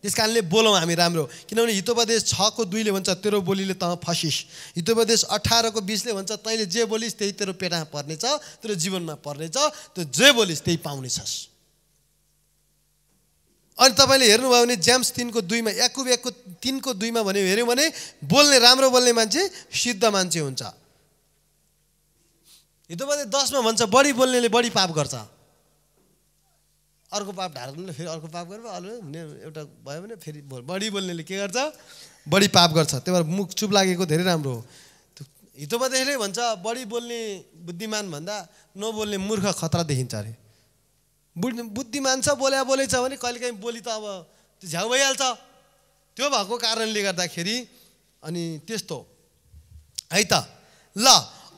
त्यस कारणले बोलौँ हामी राम्रो किनभने हितोपदेश छको दुईले भन्छ तेरो बोलीले तँ फसिस हितोपदेश अठारको बिसले भन्छ तैँले जे बोलिस् त्यही तेरो पेटामा पर्नेछ तेरो जीवनमा पर्नेछ त्यो जे बोलिस् त्यही पाउनेछस् अनि तपाईँले हेर्नुभयो भने ज्याम्स तिनको दुईमा याकुब याकु तिनको दुईमा भन्यो हेऱ्यौँ भने बोल्ने राम्रो बोल्ने मान्छे सिद्ध मान्छे हुन्छ हितोपदेश दसमा भन्छ बढी बोल्नेले बढी पाप गर्छ अर्को पाप ढार्नुले फेरि अर्को पाप गरेर अरू हुने एउटा भयो भने फेरि बढी बोल्नेले के गर्छ बढी पाप गर्छ त्यही भएर मुख चुप लागेको धेरै राम्रो हो हितोमा त्यसले भन्छ बढी बोल्ने बुद्धिमान भन्दा नबोल्ने मूर्ख खतरा देखिन्छ अरे बुढ बुद्धिमान छ बोल्या बोलेछ भने कहिलेकाहीँ बोली त अब त्यो झ्याउ भइहाल्छ त्यो भएको कारणले गर्दाखेरि अनि त्यस्तो है त ल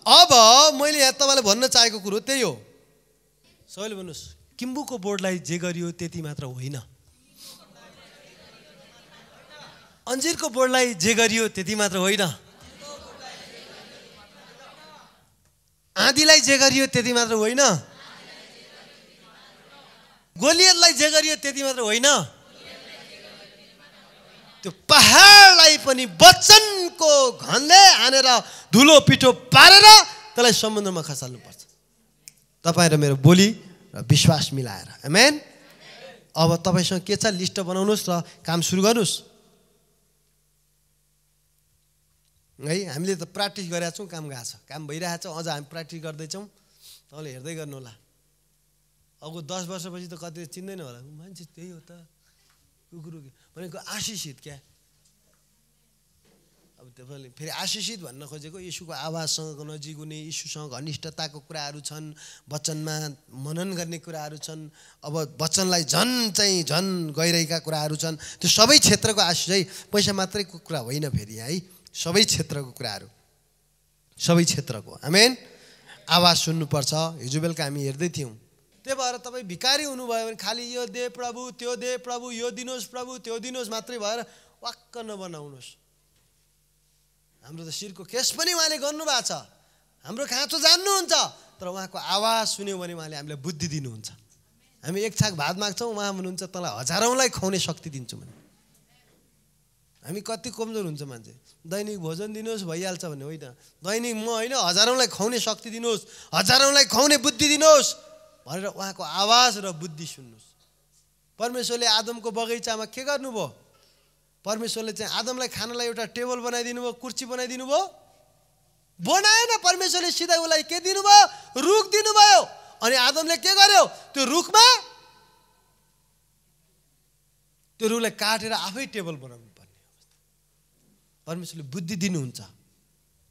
अब मैले यहाँ तपाईँलाई भन्न चाहेको कुरो त्यही हो सबैले भन्नुहोस् किम्बुको बोर्डलाई जे गरियो त्यति मात्र होइन अन्जिरको बोर्डलाई जे गरियो त्यति मात्र होइन आँधीलाई जे गरियो त्यति मात्र होइन गोलियतलाई जे गरियो त्यति मात्र होइन त्यो पहाडलाई पनि वचनको घनले हानेर धुलो पिठो पारेर त्यसलाई समुद्रमा खसाल्नुपर्छ तपाईँ र मेरो बोली र विश्वास मिलाएर मेन अब तपाईँसँग के छ लिस्ट बनाउनुहोस् र काम सुरु गर्नुहोस् है हामीले त प्र्याक्टिस गरेका छौँ काम गएको छ काम भइरहेको छ अझ हामी प्र्याक्टिस गर्दैछौँ तपाईँले हेर्दै गर्नु होला अब दस वर्षपछि त कतिले चिन्दैन होला मान्छे त्यही हो त कुकुर भनेको आशिषित क्या अब तपाईँले फेरि आशिषित भन्न खोजेको यिसुको आवाजसँग नजिक हुने यिसुसँग घनिष्ठताको कुराहरू छन् वचनमा मनन गर्ने कुराहरू छन् अब वचनलाई झन् चाहिँ झन् गइरहेका कुराहरू छन् त्यो सबै क्षेत्रको आशिष है पैसा मात्रैको कुरा होइन फेरि है सबै क्षेत्रको कुराहरू सबै क्षेत्रको आमेन आवाज सुन्नुपर्छ हिजो बेलुका हामी हेर्दै थियौँ त्यही भएर तपाईँ भिकारी हुनुभयो भने खालि यो दे प्रभु त्यो दे प्रभु यो दिनुहोस् प्रभु त्यो दिनुहोस् मात्रै भएर वाक्क नबनाउनुहोस् हाम्रो त शिरको केस पनि उहाँले गर्नुभएको छ हाम्रो खाँचो जान्नुहुन्छ तर उहाँको आवाज सुन्यो भने उहाँले हामीलाई बुद्धि दिनुहुन्छ हामी एक छाक भात माग्छौँ उहाँ हुनुहुन्छ तँलाई हजारौँलाई खुवाउने शक्ति दिन्छौँ भने हामी कति कमजोर हुन्छ मान्छे दैनिक भोजन दिनुहोस् भइहाल्छ भन्ने होइन दैनिक म होइन हजारौँलाई खुवाउने शक्ति दिनुहोस् हजारौँलाई खुवाउने बुद्धि दिनुहोस् भनेर उहाँको आवाज र बुद्धि सुन्नुहोस् परमेश्वरले आदमको बगैँचामा के गर्नुभयो परमेश्वरले चाहिँ आदमलाई खानलाई एउटा टेबल बनाइदिनु भयो कुर्सी बनाइदिनु भयो बनाएन परमेश्वरले सिधै उसलाई के दिनुभयो रुख दिनुभयो अनि आदमले के गर्यो त्यो रुखमा त्यो रुखलाई काटेर आफै टेबल बनाउनु पर्ने परमेश्वरले बुद्धि दिनुहुन्छ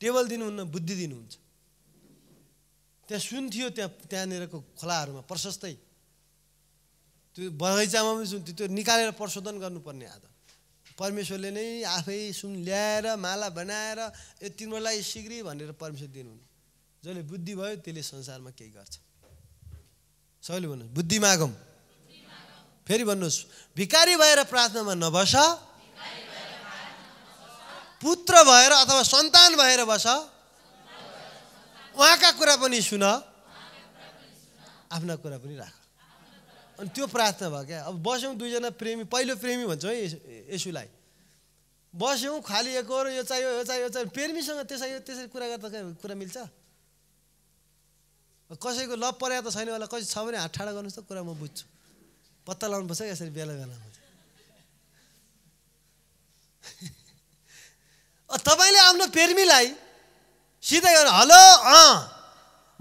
टेबल दिनुहुन्न बुद्धि दिनुहुन्छ त्यहाँ सुन थियो त्यहाँ त्यहाँनिरको खोलाहरूमा प्रशस्तै त्यो बगैँचामा पनि सुन्थ्यो त्यो निकालेर प्रशोधन गर्नुपर्ने आदम परमेश्वरले नै आफै सुन ल्याएर माला बनाएर यो तिम्रोलाई सिग्री भनेर परमेश्वर दिनुहुन्छ जसले बुद्धि भयो त्यसले संसारमा केही गर्छ सबैले भन्नुहोस् बुद्धि मागौँ फेरि भन्नुहोस् भिकारी भएर प्रार्थनामा नबस पुत्र भएर अथवा सन्तान भएर बस उहाँका कुरा पनि सुन आफ्ना कुरा पनि राख अनि त्यो प्रार्थना भयो क्या अब बस्यौँ दुईजना प्रेमी पहिलो प्रेमी भन्छौँ है यसुलाई बस्यौँ खाली र यो चाहियो यो चाहियो यो चाहियो प्रेमीसँग त्यसरी त्यसरी कुरा गर्दा कुरा मिल्छ कसैको लभ पर्या त छैन होला कसै छ भने हात ठाडा गर्नुहोस् त कुरा म बुझ्छु पत्ता लगाउनुपर्छ है यसरी बेला बेलामा <laughs> तपाईँले आफ्नो प्रेमीलाई सिधै हेर्नु हेलो अँ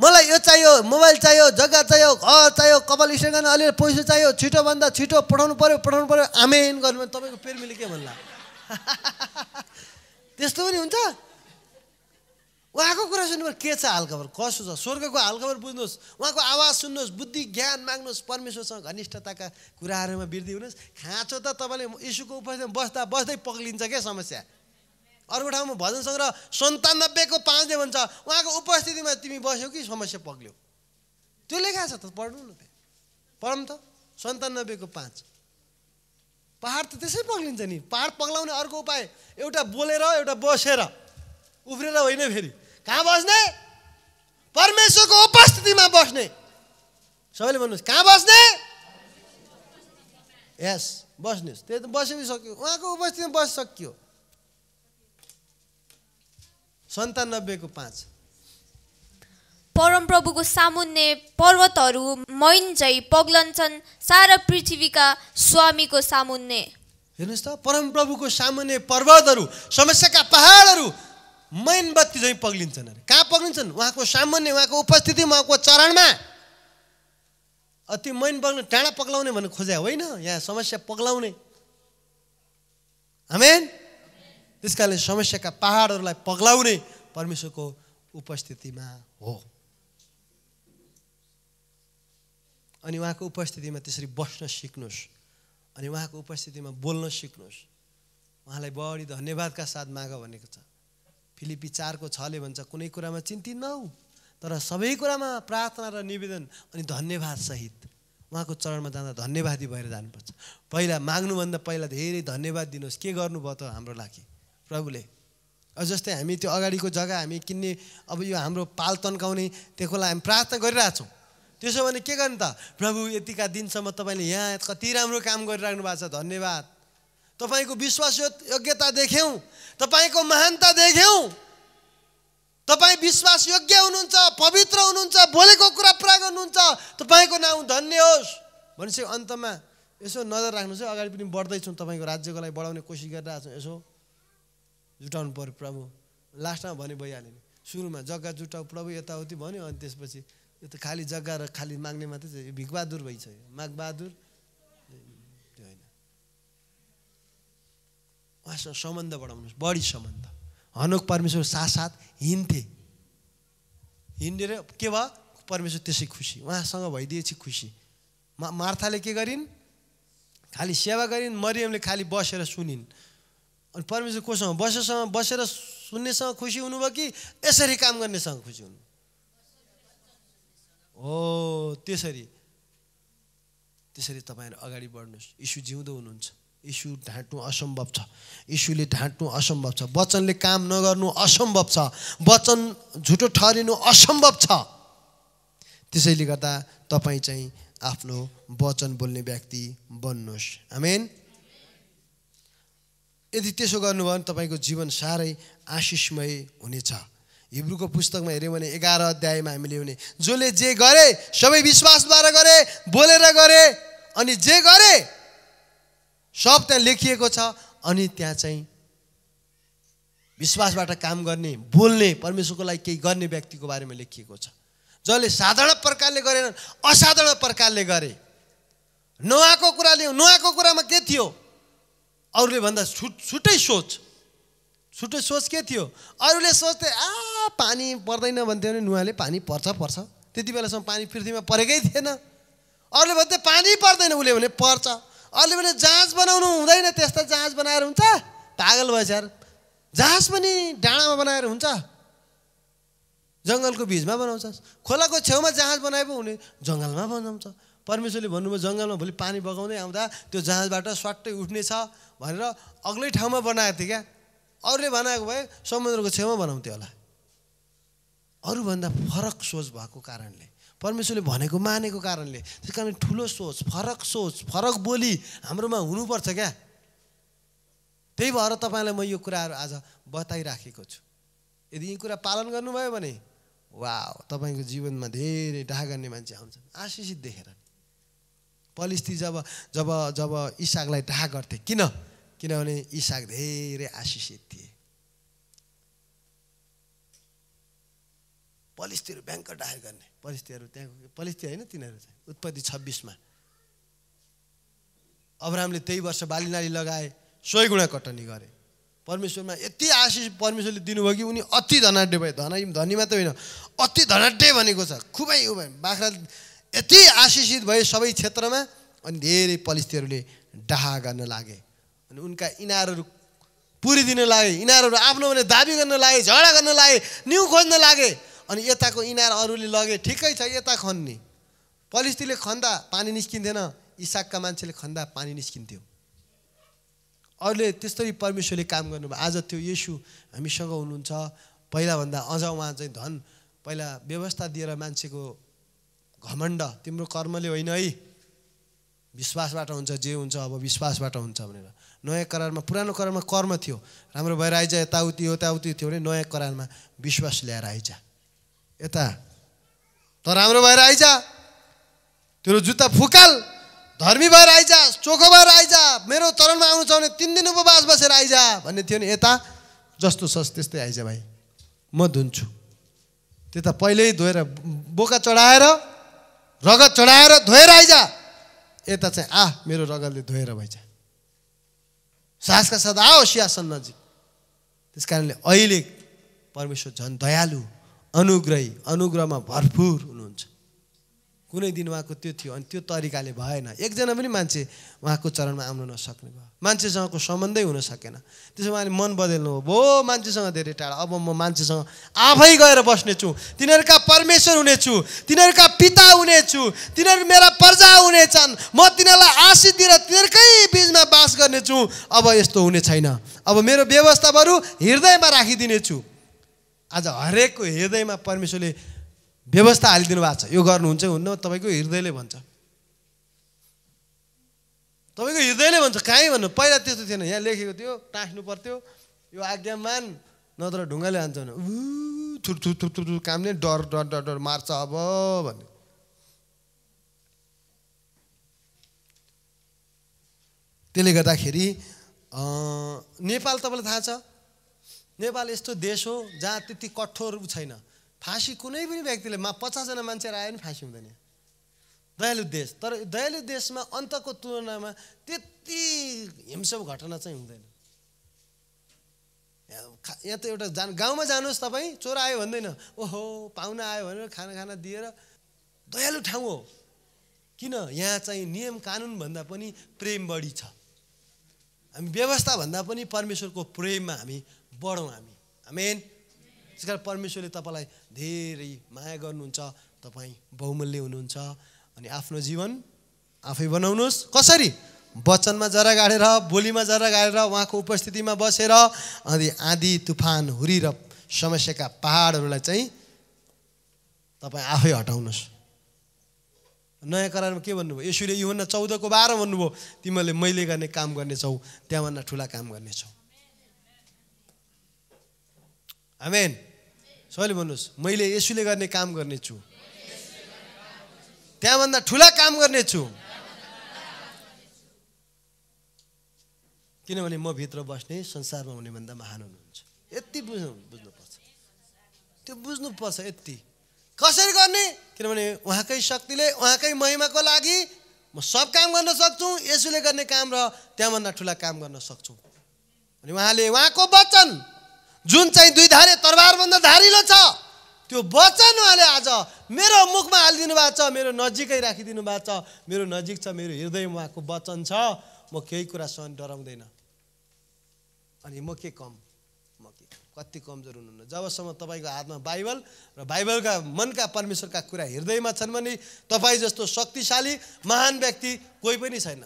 मलाई यो चाहियो मोबाइल चाहियो जग्गा चाहियो घर चाहियो कपाल स्टेन गर्न अलिअलि पैसा चाहियो छिटोभन्दा छिटो पठाउनु पऱ्यो पठाउनु पऱ्यो आमेन गर्नु भने तपाईँको प्रेमीले के भन्ला <laughs> त्यस्तो पनि हुन्छ उहाँको कुरा सुन्नु के छ हालखबर कसो छ स्वर्गको हालखबर बुझ्नुहोस् उहाँको आवाज सुन्नुहोस् बुद्धि ज्ञान माग्नुहोस् परमेश्वरसँग घनिष्ठताका कुराहरूमा वृद्धि हुनुहोस् खाँचो त तपाईँले इसुको उपस्थितिमा बस्दा बस्दै पक्लिन्छ क्या समस्या अर्को ठाउँमा भजन सङ्ग्रह सन्तानब्बेको पाँचले भन्छ उहाँको उपस्थितिमा तिमी बस्यौ कि समस्या पग्ल्यौ त्यो लेखाएको छ त पढ्नु न त्यहाँ पढौँ त सन्तानब्बेको पाँच पाहाड त त्यसै पग्लिन्छ नि पाहाड पग्लाउने अर्को उपाय एउटा बोलेर एउटा बसेर उफ्रेर होइन फेरि कहाँ बस्ने परमेश्वरको उपस्थितिमा बस्ने सबैले भन्नुहोस् कहाँ बस्ने यस बस्नुहोस् त्यही त बसिसक्यो सक्यो उहाँको उपस्थितिमा बसिसक्यो सन्तानब्बेको पाँच परमप्रभुको सामुन्ने पर्वतहरू मैन पग्लन्छन् सारा पृथ्वीका स्वामीको सामुन्ने हेर्नुहोस् त परमप्रभुको सामुन्ने पर्वतहरू समस्याका पहाडहरू मैन बत्ती झैँ पग्लिन्छन् अरे कहाँ पग्लिन्छन् उहाँको सामान्य उहाँको उपस्थिति उहाँको चरणमा अति मैन पग्ने टाढा पग्लाउने भन्नु खोज्या होइन यहाँ समस्या पग्लाउने हामी त्यस कारणले समस्याका पाहाडहरूलाई पग्लाउने परमेश्वरको उपस्थितिमा हो अनि उहाँको उपस्थितिमा त्यसरी बस्न सिक्नुहोस् अनि उहाँको उपस्थितिमा बोल्न सिक्नुहोस् उहाँलाई बढी धन्यवादका साथ माग भनेको छ फिलिपी चारको छले भन्छ कुनै कुरामा चिन्तित नहौ तर सबै कुरामा प्रार्थना र निवेदन अनि धन्यवाद सहित उहाँको चरणमा जाँदा धन्यवादी भएर जानुपर्छ पहिला माग्नुभन्दा पहिला धेरै धन्यवाद दिनुहोस् के गर्नुभयो त हाम्रो लागि प्रभुले जस्तै हामी त्यो अगाडिको जग्गा हामी किन्ने अब यो हाम्रो पाल तन्काउने त्यसको लागि हामी प्रार्थना गरिरहेछौँ त्यसो भने के गर्ने त प्रभु यतिका दिनसम्म तपाईँले यहाँ कति राम्रो काम गरिराख्नु भएको छ धन्यवाद तपाईँको विश्वास योग्यता देख्यौँ तपाईँको महानता देख्यौँ तपाईँ विश्वास योग्य हुनुहुन्छ पवित्र हुनुहुन्छ बोलेको कुरा पुरा गर्नुहुन्छ तपाईँको नाउँ धन्य होस् भनेपछि अन्तमा यसो नजर राख्नुहोस् है अगाडि पनि बढ्दैछौँ तपाईँको राज्यको लागि बढाउने कोसिस गरिरहेछौँ यसो जुटाउनु पऱ्यो प्रभु लास्टमा भने भइहाल्यो नि सुरुमा जग्गा जुटाउ प्रभु यताउति भन्यो अनि त्यसपछि यो त खालि जग्गा र खालि माग्ने मात्रै छ यो भिकबहादुर भइसक्यो माघबहादुर त्यो होइन उहाँसँग सम्बन्ध बढाउनुहोस् बढी सम्बन्ध हनुक परमेश्वर साथसाथ हिँड्थे हिँडेर के भयो परमेश्वर त्यसै खुसी उहाँसँग भइदिएपछि खुसी मा मार्थाले के गरिन् खालि सेवा गरिन् मरियमले खालि बसेर सुनिन् अनि परमेश्वर कोसँग बसेसँग बसेर सुन्नेसँग खुसी हुनुभयो कि यसरी काम गर्नेसँग खुसी हुनु हो त्यसरी त्यसरी तपाईँहरू अगाडि बढ्नुहोस् इसु जिउँदो हुनुहुन्छ इसु ढाँट्नु असम्भव छ इसुले ढाँट्नु असम्भव छ वचनले काम नगर्नु असम्भव छ वचन झुटो ठहरिनु असम्भव छ त्यसैले गर्दा तपाईँ चाहिँ आफ्नो वचन बोल्ने व्यक्ति बन्नुहोस् आमेन यदि त्यसो गर्नुभयो भने तपाईँको जीवन साह्रै आशिषमय हुनेछ हिब्रूको पुस्तकमा हेऱ्यौँ भने एघार अध्यायमा हामीले हुने जसले जे गरे सबै विश्वासद्वारा गरे बोलेर गरे अनि जे गरे सब त्यहाँ लेखिएको छ अनि त्यहाँ चाहिँ विश्वासबाट काम गर्ने बोल्ने परमेश्वरको लागि केही गर्ने व्यक्तिको बारेमा लेखिएको छ जसले साधारण प्रकारले गरेन असाधारण प्रकारले गरे नोवाको कुराले नुहाको कुरामा के थियो अरूले भन्दा छुट छुट्टै सोच छुट्टै सोच के थियो अरूले सोच्थे आ पानी पर्दैन भन्थ्यो भने नुहाले पानी पर्छ पर्छ त्यति बेलासम्म पानी पृथ्वीमा परेकै थिएन अरूले भन्थे पानी पर्दैन उसले भने पर्छ अरूले भने जहाज बनाउनु हुँदैन त्यस्ता जहाज बनाएर हुन्छ पागल भएछ जहाज पनि डाँडामा बनाएर हुन्छ जङ्गलको बिचमा बनाउँछ खोलाको छेउमा जहाज बनाए पो हुने जङ्गलमा बनाउँछ परमेश्वरले भन्नुभयो जङ्गलमा भोलि पानी बगाउँदै आउँदा त्यो जहाजबाट स्वाट्टै उठ्नेछ भनेर अग्लै ठाउँमा बनाएको थिएँ क्या अरूले बनाएको भए समुद्रको छेउमा बनाउँथ्यो होला अरूभन्दा फरक सोच भएको कारणले परमेश्वरले भनेको मानेको कारणले त्यस कारण ठुलो सोच फरक सोच फरक बोली हाम्रोमा हुनुपर्छ क्या त्यही भएर तपाईँलाई म यो कुराहरू आज बताइराखेको छु यदि यी कुरा पालन गर्नुभयो भने वा तपाईँको जीवनमा धेरै डाहा गर्ने मान्छे आउँछन् आशिषित देखेर पलिस्ती जब जब जब इसाकलाई डाहा गर्थे किन किनभने इसाक धेरै आशिषित थिए पलिस्तीहरू ब्याङ्क डाहा गर्ने पलिस्तीहरू त्यहाँको पलिस्ती होइन तिनीहरू चाहिँ उत्पत्ति छब्बिसमा अब्राहमले त्यही वर्ष बाली नाली लगाए सय गुणा कटनी गरे परमेश्वरमा यति आशिष परमेश्वरले दिनुभयो कि उनी अति धनाढ्य भयो धना धनी मात्रै होइन अति धनाढ्य भनेको छ खुबै ऊ बाख्रा यति आशिषित भए सबै क्षेत्रमा अनि धेरै पलिस्थीहरूले डाहा गर्न लागे अनि उनका इनारहरू दिन लागे इनारहरू आफ्नो भने दाबी गर्न लागे झगडा गर्न लागे न्यु खोज्न लागे अनि यताको इनार अरूले लगे ठिकै छ यता खन्ने पलिस्तीले खन्दा पानी निस्किँदैन इसाकका मान्छेले खन्दा पानी निस्किन्थ्यो अरूले त्यस्तरी परमेश्वरले काम गर्नुभयो आज त्यो यसु हामीसँग हुनुहुन्छ पहिलाभन्दा अझ उहाँ चाहिँ धन पहिला व्यवस्था दिएर मान्छेको घमण्ड तिम्रो कर्मले होइन है विश्वासबाट हुन्छ जे हुन्छ अब विश्वासबाट हुन्छ भनेर नयाँ करारमा पुरानो करारमा कर्म थियो राम्रो भएर आइज यताउति यताउति थियो भने नयाँ करारमा विश्वास ल्याएर आइज यता त राम्रो भएर आइज तेरो जुत्ता फुकाल धर्मी भएर आइजा चोखो भएर आइज मेरो चरणमा आउनु छ भने तिन दिन उपवास बसेर आइजा भन्ने थियो नि यता जस्तो छस् त्यस्तै आइज भाइ म धुन्छु त्यता पहिल्यै धोएर बोका चढाएर रगत चढाएर धोएर आइजा यता चाहिँ आ मेरो रगतले धोएर भइजा सासका साथ आओ सियासन नजिक त्यस कारणले अहिले परमेश्वर झन् दयालु अनुग्रही अनुग्रहमा भरपुर हुनुहुन्छ कुनै दिन उहाँको त्यो थियो अनि त्यो तरिकाले भएन एकजना पनि मान्छे उहाँको चरणमा आउनु नसक्ने भयो मान्छेसँगको सम्बन्धै हुन सकेन त्यसो उहाँले मन बदल्नु हो भो मान्छेसँग धेरै टाढा अब म मान्छेसँग आफै गएर बस्नेछु तिनीहरूका परमेश्वर हुनेछु तिनीहरूका पित हुनेछु तिनीहरू मेरा प्रजा हुनेछन् म तिनीहरूलाई आशिष दिएर तिनीहरूकै बिचमा बास गर्नेछु अब यस्तो हुने छैन अब मेरो व्यवस्था बरु हृदयमा राखिदिनेछु आज हरेकको हृदयमा परमेश्वरले व्यवस्था हालिदिनु भएको छ यो गर्नुहुन्छ हुन्न तपाईँको हृदयले भन्छ तपाईँको हृदयले भन्छ कहीँ भन्नु पहिला त्यस्तो थिएन यहाँ लेखेको थियो टाँस्नु पर्थ्यो यो मान नत्र ढुङ्गाले हान्छ भने ऊ थुर थुर थुर थुर कामले डर डर डर डर मार्छ अब भन्यो त्यसले गर्दाखेरि नेपाल तपाईँलाई थाहा छ नेपाल यस्तो देश हो जहाँ त्यति कठोर छैन फाँसी कुनै पनि व्यक्तिले मा पचासजना मान्छे आयो भने फाँसी हुँदैन दयालु देश तर दयालु देशमा अन्तको तुलनामा त्यति हिंसक घटना चाहिँ हुँदैन यहाँ त एउटा जान गाउँमा जानुहोस् तपाईँ चोरा आयो भन्दैन ओहो पाहुना आयो भनेर खाना खाना दिएर दयालु ठाउँ हो किन यहाँ चाहिँ नियम कानुनभन्दा पनि प्रेम बढी छ हामी व्यवस्थाभन्दा पनि परमेश्वरको प्रेममा हामी बढौँ हामी आमेन त्यस कारण परमेश्वरले तपाईँलाई धेरै माया गर्नुहुन्छ तपाईँ बहुमूल्य हुनुहुन्छ अनि आफ्नो जीवन आफै बनाउनुहोस् कसरी वचनमा जरा गाडेर बोलीमा जरा गाडेर उहाँको उपस्थितिमा बसेर अनि आँधी तुफान हुरी र समस्याका पाहाडहरूलाई चाहिँ तपाईँ आफै हटाउनुहोस् नयाँ करारमा के भन्नुभयो यसुले योभन्दा चौधको बाह्र भन्नुभयो तिमीहरूले मैले गर्ने काम गर्नेछौ त्यहाँभन्दा ठुला काम गर्नेछौ आमेन सबैले भन्नुहोस् मैले यसुले गर्ने काम गर्नेछु त्यहाँभन्दा ठुला काम गर्नेछु किनभने म भित्र बस्ने संसारमा हुने भन्दा महान हुनुहुन्छ यति बुझ्नु बुझ्नुपर्छ त्यो बुझ्नुपर्छ यति कसरी गर्ने किनभने उहाँकै शक्तिले उहाँकै महिमाको लागि म सब काम गर्न सक्छु यसुले गर्ने काम र त्यहाँभन्दा ठुला काम गर्न सक्छु अनि उहाँले उहाँको वचन जुन चाहिँ दुई धारे तरबारभन्दा धारिलो छ त्यो वचन उहाँले आज मेरो मुखमा हालिदिनु भएको छ मेरो नजिकै राखिदिनु भएको छ मेरो नजिक छ मेरो हृदय उहाँको वचन छ म केही कुरा सहन डराउँदैन अनि म के कम कति कमजोर हुनुहुन्न जबसम्म तपाईँको हातमा बाइबल र बाइबलका मनका परमेश्वरका कुरा हृदयमा छन् भने तपाईँ जस्तो शक्तिशाली महान व्यक्ति कोही पनि छैन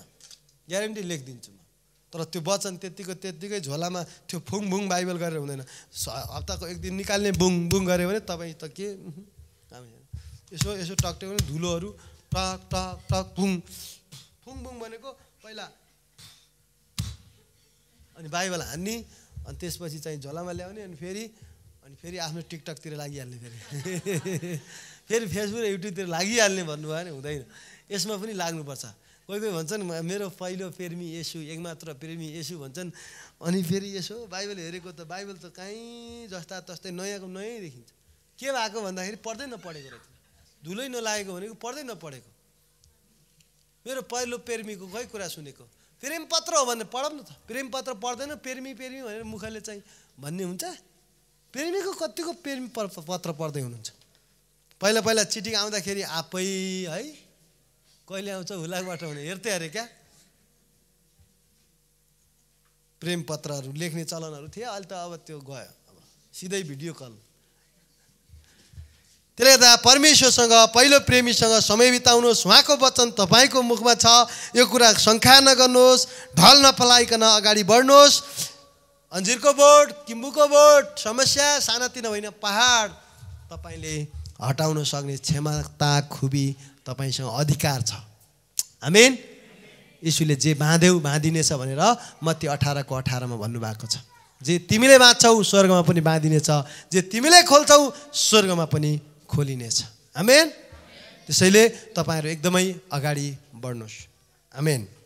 ग्यारेन्टी लेखिदिन्छु म तर त्यो वचन त्यत्तिको त्यत्तिकै झोलामा त्यो फुङ भुङ बाइबल गरेर हुँदैन हप्ताको एक दिन निकाल्ने बुङ बुङ गऱ्यो भने तपाईँ त के यसो यसो टक्ट्यो भने धुलोहरू टक टक टक फुङ फुङ भुङ भनेको पहिला अनि बाइबल हान्ने अनि त्यसपछि चाहिँ झोलामा ल्याउने अनि फेरि अनि फेरि आफ्नो टिकटकतिर लागिहाल्ने फेरि <laughs> फेरि फेसबुक र युट्युबतिर लागिहाल्ने भन्नुभयो भने हुँदैन यसमा पनि लाग्नुपर्छ कोही कोही भन्छन् मेरो पहिलो प्रेमी यसु एकमात्र प्रेमी यसु भन्छन् अनि फेरि यसो बाइबल हेरेको त बाइबल त कहीँ जस्ता तस्तै नयाँको नयाँ देखिन्छ के भएको भन्दाखेरि पढ्दै नपढेको रहेछ धुलै नलागेको भनेको पढ्दै नपढेको मेरो पहिलो प्रेमीको खै कुरा सुनेको प्रेमपत्र हो भने पढौँ न त प्रेमपत्र पढ्दैन प्रेमी प्रेमी भनेर मुखले चाहिँ भन्ने हुन्छ प्रेमीको कतिको प्रेम पत्र पढ्दै हुनुहुन्छ पहिला पहिला चिटिङ आउँदाखेरि आफै है कहिले आउँछ हुलाकबाट हुने हेर्थ्यो अरे क्या प्रेमपत्रहरू लेख्ने चलनहरू थिए अहिले त अब त्यो गयो अब सिधै भिडियो कल त्यसले गर्दा परमेश्वरसँग पहिलो प्रेमीसँग समय बिताउनुहोस् उहाँको वचन तपाईँको मुखमा छ यो कुरा शङ्खा नगर्नुहोस् ढल नफलाइकन अगाडि बढ्नुहोस् अन्जिरको बोट किम्बुको बोट समस्या सानातिनो होइन पहाड तपाईँले हटाउन सक्ने क्षमता खुबी तपाईँसँग अधिकार छ आमेन यीशुले जे बाँध्यौ बाँधिनेछ भनेर म त्यो अठारको अठारमा भन्नुभएको छ जे तिमीले बाँध्छौ स्वर्गमा पनि बाँधिनेछ जे तिमीले खोल्छौ स्वर्गमा पनि खोलिनेछ आमेन त्यसैले तपाईँहरू एकदमै अगाडि बढ्नुहोस् आमेन